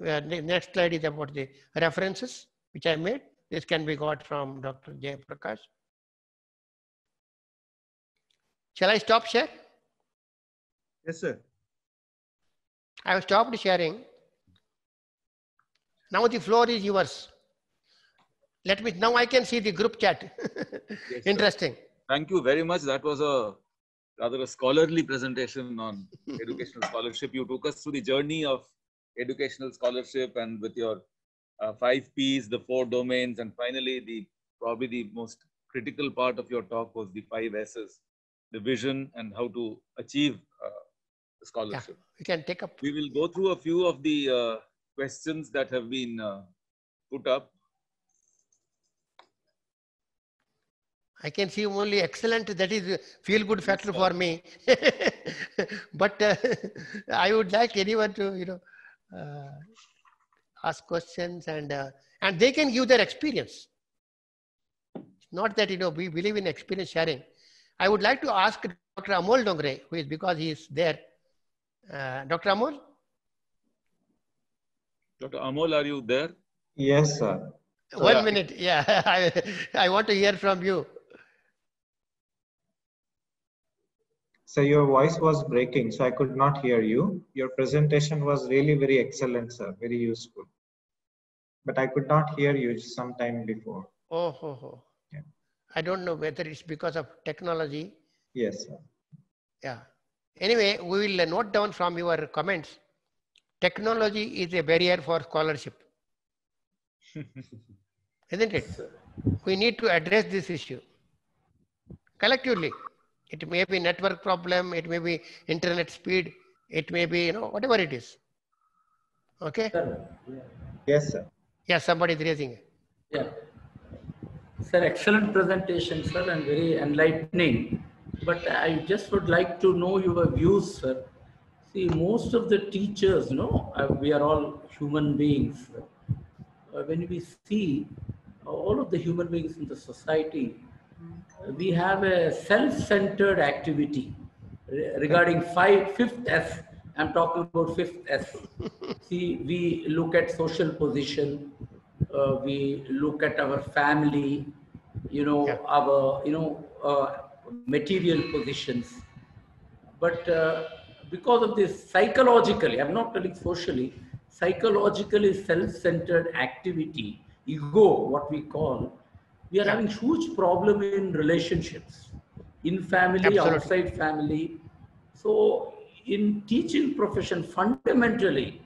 Uh, the next slide is about the references which I made. This can be got from Dr. Jay Prakash. Shall I stop share? Yes, sir. I have stopped sharing. Now the floor is yours. Let me, now I can see the group chat. yes, Interesting. Sir. Thank you very much. That was a rather a scholarly presentation on educational scholarship. You took us through the journey of educational scholarship and with your uh, five P's, the four domains, and finally the probably the most critical part of your talk was the five S's, the vision and how to achieve uh, scholarship. Yeah, can take up. We will go through a few of the uh, questions that have been uh, put up I can see only excellent. That is feel good factor for me. but uh, I would like anyone to you know uh, ask questions and uh, and they can give their experience. Not that you know we believe in experience sharing. I would like to ask Dr. Amol Dongre, who is because he is there. Uh, Dr. Amol. Dr. Amol, are you there? Yes, sir. One minute. Yeah, I, I want to hear from you. So your voice was breaking, so I could not hear you. Your presentation was really very excellent, sir, very useful. But I could not hear you some time before. Oh, ho, ho. Yeah. I don't know whether it's because of technology. Yes, sir. Yeah. Anyway, we will uh, note down from your comments. Technology is a barrier for scholarship. Isn't it? We need to address this issue collectively. It may be network problem. It may be internet speed. It may be, you know, whatever it is. Okay. Sir. Yes, sir. somebody is raising it. Yeah. Sir, excellent presentation, sir, and very enlightening. But I just would like to know your views, sir. See, most of the teachers, no, uh, we are all human beings. Uh, when we see uh, all of the human beings in the society, hmm we have a self-centered activity regarding five, fifth S. I'm talking about fifth S. See, we look at social position, uh, we look at our family, you know, yeah. our, you know, uh, material positions. But uh, because of this psychologically, I'm not telling socially, psychologically self-centered activity, ego, what we call, we are having huge problem in relationships, in family, Absolutely. outside family. So in teaching profession fundamentally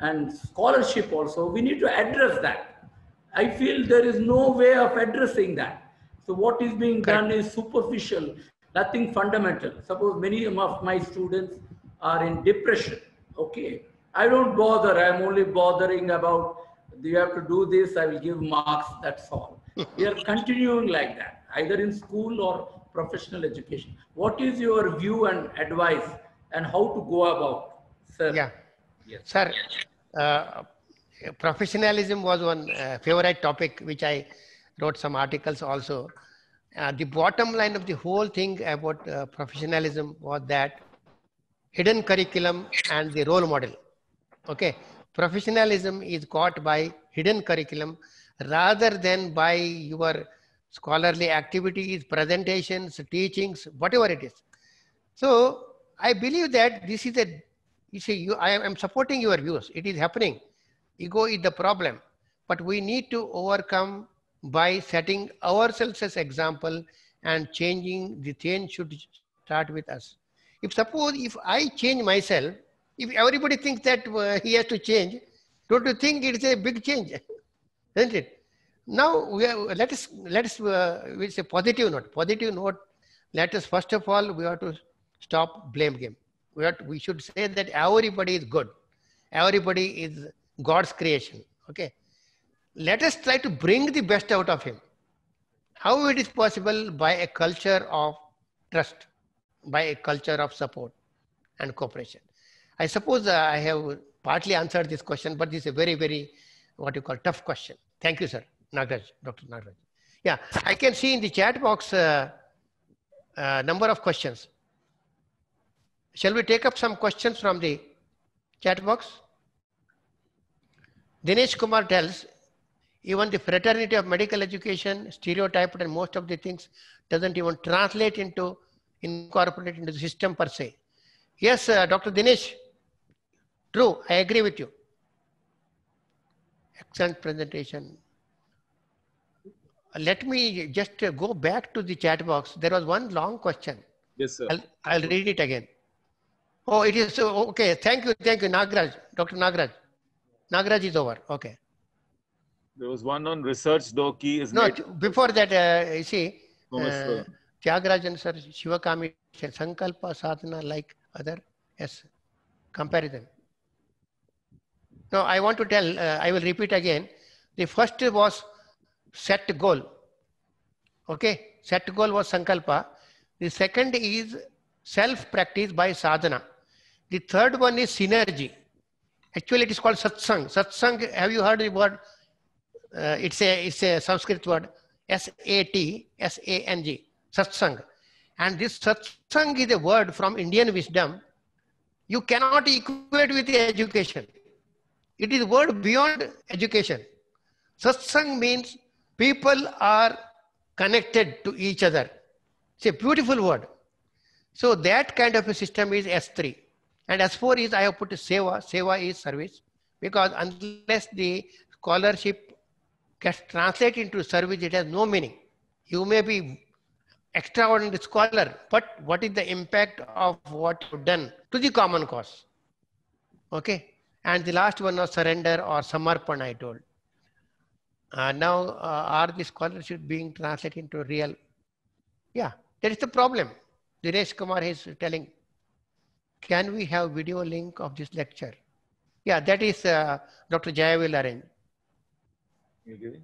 and scholarship also, we need to address that. I feel there is no way of addressing that. So what is being Correct. done is superficial, nothing fundamental. Suppose many of my students are in depression. Okay. I don't bother. I'm only bothering about you have to do this. I will give marks. That's all we are continuing like that, either in school or professional education. What is your view and advice and how to go about, sir? Yeah. Yes. Sir, uh, professionalism was one uh, favorite topic which I wrote some articles also. Uh, the bottom line of the whole thing about uh, professionalism was that hidden curriculum and the role model. Okay, professionalism is caught by hidden curriculum rather than by your scholarly activities, presentations, teachings, whatever it is. So I believe that this is a, you see, you, I am supporting your views. It is happening. Ego is the problem, but we need to overcome by setting ourselves as example and changing the change should start with us. If suppose if I change myself, if everybody thinks that uh, he has to change, don't you think it's a big change? isn't it? Now we let us let us uh, we say positive note. Positive note. Let us first of all we have to stop blame game. We have to, we should say that everybody is good. Everybody is God's creation. Okay. Let us try to bring the best out of him. How it is possible by a culture of trust, by a culture of support and cooperation. I suppose uh, I have partly answered this question, but this is a very, very, what you call tough question. Thank you, sir. Nagraj, Dr. Nagraj. Yeah, I can see in the chat box uh, uh, number of questions. Shall we take up some questions from the chat box? Dinesh Kumar tells, even the fraternity of medical education, stereotyped and most of the things doesn't even translate into, incorporate into the system per se. Yes, uh, Dr. Dinesh, true, I agree with you excellent presentation. Uh, let me just uh, go back to the chat box. There was one long question. Yes, sir. I'll, I'll read it again. Oh, it is uh, okay. Thank you. Thank you, Nagraj. Dr. Nagraj. Nagraj is over. Okay. There was one on research, though, key is No, before that, uh, you see, uh, sir, Shivakami said, Sankalpa, Sadhana, like other, yes, comparison. Now I want to tell, uh, I will repeat again. The first was set goal. Okay, set goal was sankalpa. The second is self practice by sadhana. The third one is synergy. Actually, it is called satsang. Satsang, have you heard the word? Uh, it's, a, it's a Sanskrit word, S A T S A N G, satsang. And this satsang is a word from Indian wisdom. You cannot equate with education. It is a word beyond education. Satsang means people are connected to each other. It's a beautiful word. So that kind of a system is S3. And S4 is, I have put Seva. Seva is service. Because unless the scholarship gets translated into service, it has no meaning. You may be extraordinary scholar, but what is the impact of what you've done to the common cause? Okay. And the last one was surrender or samarpan, I told. Uh, now, uh, are the scholarship being translated into real? Yeah, that is the problem. Dinesh Kumar is telling, can we have video link of this lecture? Yeah, that is uh, Dr. Jay will arrange. Okay.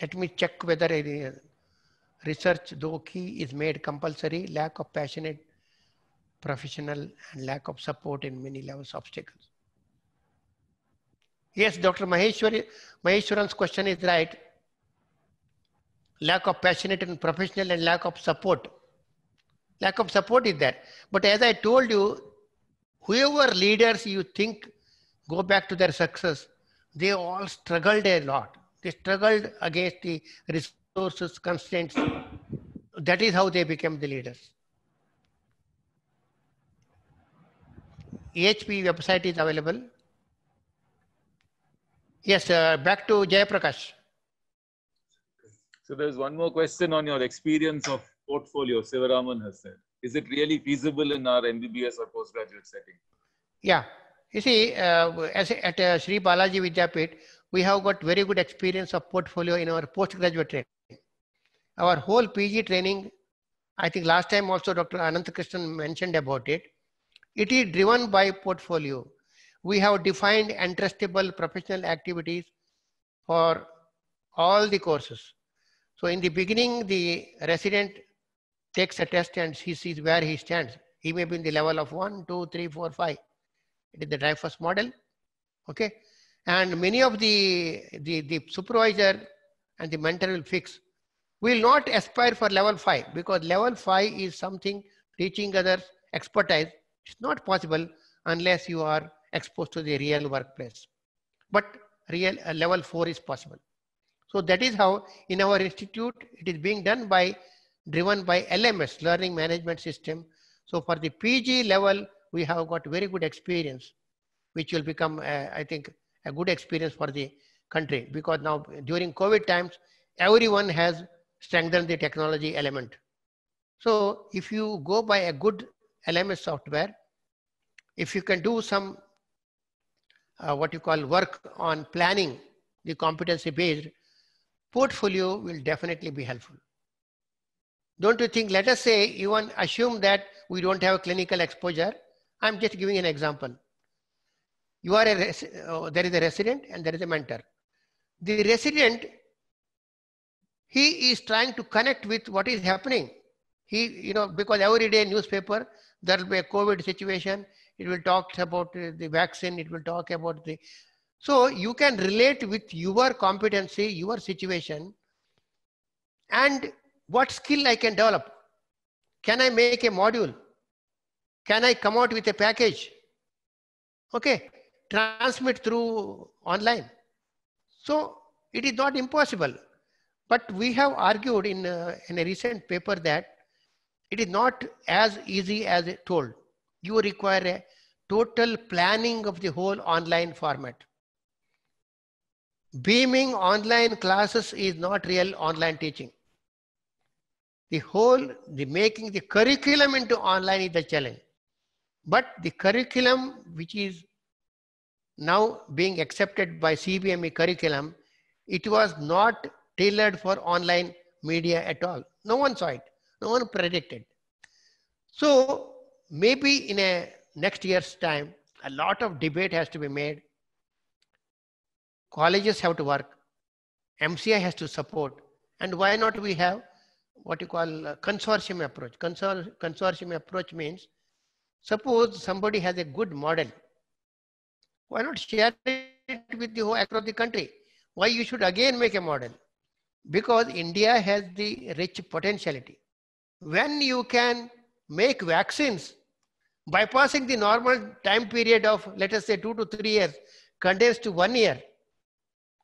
Let me check whether research, though key, is made compulsory. Lack of passionate professional and lack of support in many levels obstacles. Yes, Dr. Maheshwari, Maheshwaran's question is right. Lack of passionate and professional and lack of support. Lack of support is there. But as I told you, whoever leaders you think go back to their success, they all struggled a lot. They struggled against the resources, constraints. That is how they became the leaders. HP website is available. Yes, uh, back to Jayaprakash. So there's one more question on your experience of portfolio, Sivaraman has said. Is it really feasible in our MBBS or postgraduate setting? Yeah. You see, uh, as at uh, Sri Balaji Vidyapit, we have got very good experience of portfolio in our postgraduate training. Our whole PG training, I think last time also Dr. Ananth Krishnan mentioned about it. It is driven by portfolio. We have defined interestable professional activities for all the courses. So in the beginning, the resident takes a test and he sees where he stands. He may be in the level of one, two, three, four, five. It is the Dreyfus model. Okay. And many of the, the, the supervisor and the mentor will fix. We will not aspire for level five because level five is something teaching others expertise it's not possible unless you are exposed to the real workplace. But real uh, level four is possible. So that is how in our institute, it is being done by, driven by LMS, Learning Management System. So for the PG level, we have got very good experience, which will become, uh, I think, a good experience for the country because now during COVID times, everyone has strengthened the technology element. So if you go by a good LMS software, if you can do some uh, what you call work on planning the competency based portfolio will definitely be helpful don't you think let us say even assume that we don't have a clinical exposure i'm just giving an example you are a uh, there is a resident and there is a mentor the resident he is trying to connect with what is happening he you know because every day newspaper there will be a covid situation it will talk about the vaccine, it will talk about the. So you can relate with your competency, your situation, and what skill I can develop. Can I make a module? Can I come out with a package? Okay, transmit through online. So it is not impossible. But we have argued in a, uh, in a recent paper that it is not as easy as told you require a total planning of the whole online format. Beaming online classes is not real online teaching. The whole, the making the curriculum into online is the challenge. But the curriculum which is now being accepted by CBME curriculum, it was not tailored for online media at all. No one saw it. No one predicted. So maybe in a next year's time, a lot of debate has to be made. Colleges have to work. MCI has to support. And why not we have what you call consortium approach. Consor consortium approach means suppose somebody has a good model. Why not share it with the whole across the country? Why you should again make a model? Because India has the rich potentiality. When you can make vaccines bypassing the normal time period of, let us say, two to three years, condensed to one year.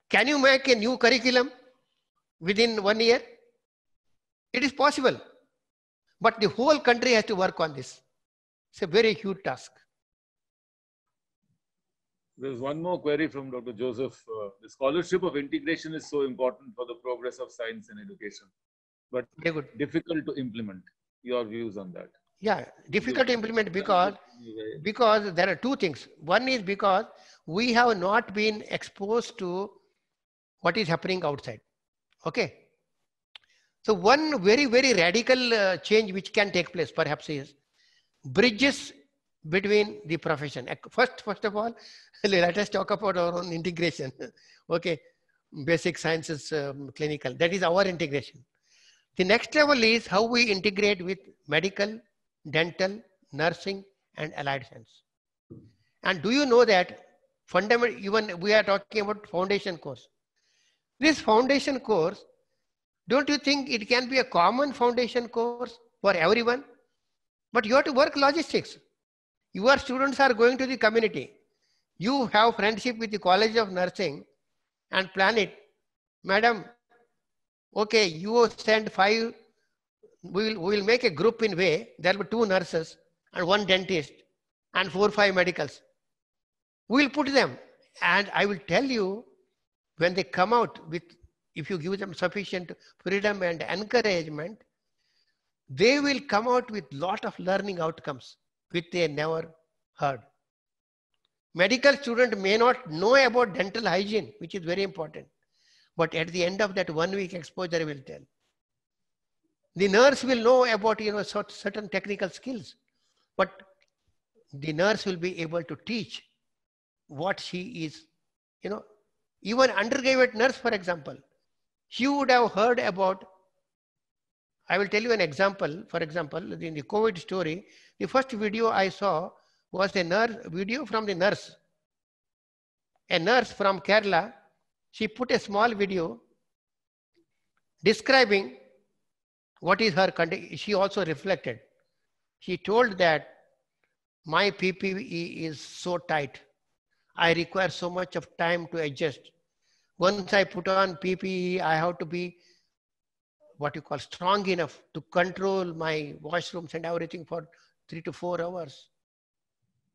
Can you make a new curriculum within one year? It is possible. But the whole country has to work on this. It's a very huge task. There's one more query from Dr. Joseph. Uh, the scholarship of integration is so important for the progress of science and education, but difficult to implement. Your views on that? Yeah, difficult to implement because because there are two things. One is because we have not been exposed to what is happening outside. Okay. So one very, very radical uh, change which can take place perhaps is bridges between the profession. First, first of all, let us talk about our own integration. okay. Basic sciences, um, clinical. That is our integration. The next level is how we integrate with medical, dental, nursing, and allied science. And do you know that fundamental, even we are talking about foundation course. This foundation course, don't you think it can be a common foundation course for everyone? But you have to work logistics. Your students are going to the community. You have friendship with the College of Nursing and plan it. Madam, okay, you send five we will, we will make a group in way, there will be two nurses and one dentist and four or five medicals. We will put them and I will tell you when they come out with, if you give them sufficient freedom and encouragement, they will come out with lot of learning outcomes which they never heard. Medical student may not know about dental hygiene, which is very important. But at the end of that one week exposure, I will tell. The nurse will know about you know certain technical skills, but the nurse will be able to teach what she is, you know, even undergraduate nurse, for example, she would have heard about. I will tell you an example. For example, in the COVID story, the first video I saw was a nurse video from the nurse. A nurse from Kerala, she put a small video describing what is her condition? She also reflected. She told that my PPE is so tight. I require so much of time to adjust. Once I put on PPE, I have to be what you call strong enough to control my washrooms and everything for three to four hours.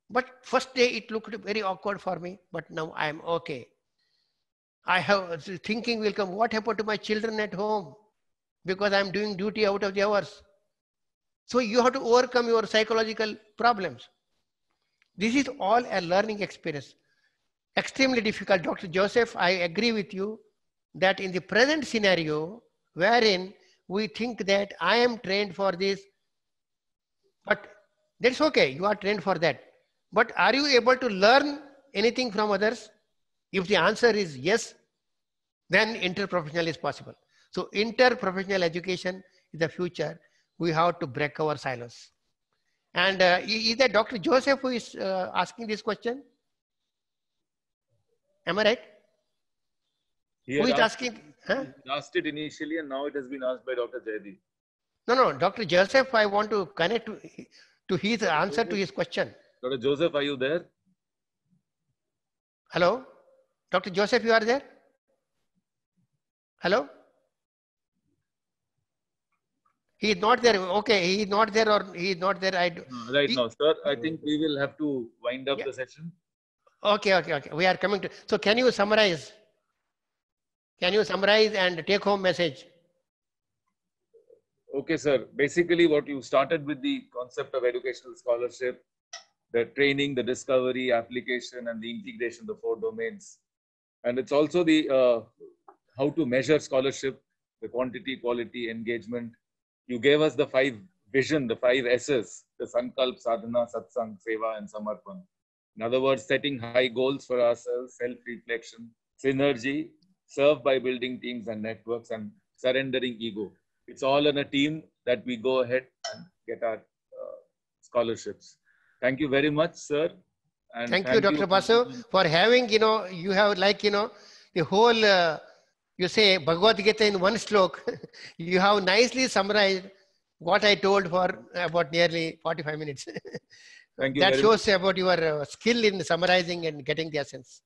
But first day it looked very awkward for me, but now I'm okay. I have thinking will come, what happened to my children at home? because I'm doing duty out of the hours. So you have to overcome your psychological problems. This is all a learning experience. Extremely difficult. Dr. Joseph, I agree with you that in the present scenario, wherein we think that I am trained for this, but that's okay. You are trained for that. But are you able to learn anything from others? If the answer is yes, then interprofessional is possible. So interprofessional education is the future. We have to break our silos. And uh, is that Dr. Joseph who is uh, asking this question? Am I right? He who is asked, asking? Huh? Asked it initially and now it has been asked by Dr. Jayadi. No, no, Dr. Joseph, I want to connect to, to his answer to his question. Dr. Joseph, are you there? Hello? Dr. Joseph, you are there? Hello? he is not there okay he is not there or he is not there i do. Uh, right he, now sir i hmm. think we will have to wind up yeah. the session okay okay okay we are coming to so can you summarize can you summarize and take home message okay sir basically what you started with the concept of educational scholarship the training the discovery application and the integration the four domains and it's also the uh, how to measure scholarship the quantity quality engagement you gave us the five vision, the five S's, the Sankalp, Sadhana, Satsang, Seva, and Samarpan. In other words, setting high goals for ourselves, self-reflection, synergy, serve by building teams and networks, and surrendering ego. It's all in a team that we go ahead and get our uh, scholarships. Thank you very much, sir. Thank, thank you, Dr. Basu, for having, you know, you have like, you know, the whole uh, you say Bhagavad Gita in one slok. you have nicely summarized what I told for about nearly 45 minutes. Thank you. that shows much. about your uh, skill in summarizing and getting the essence.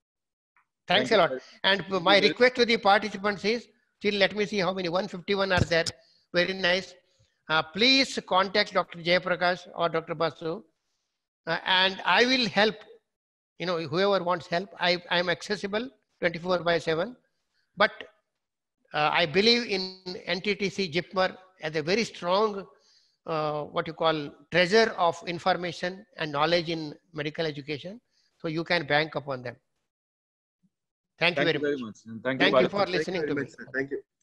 Thanks Thank a lot. And my request to the participants is, till let me see how many, 151 are there. Very nice. Uh, please contact Dr. Jayaprakash or Dr. Basu. Uh, and I will help, you know, whoever wants help. I am accessible 24 by 7. But uh, I believe in NTTC JIPMER as a very strong, uh, what you call treasure of information and knowledge in medical education. So you can bank upon them. Thank, thank you, very, you much. very much. thank, thank you, you, for listening to me. Sir. Thank you.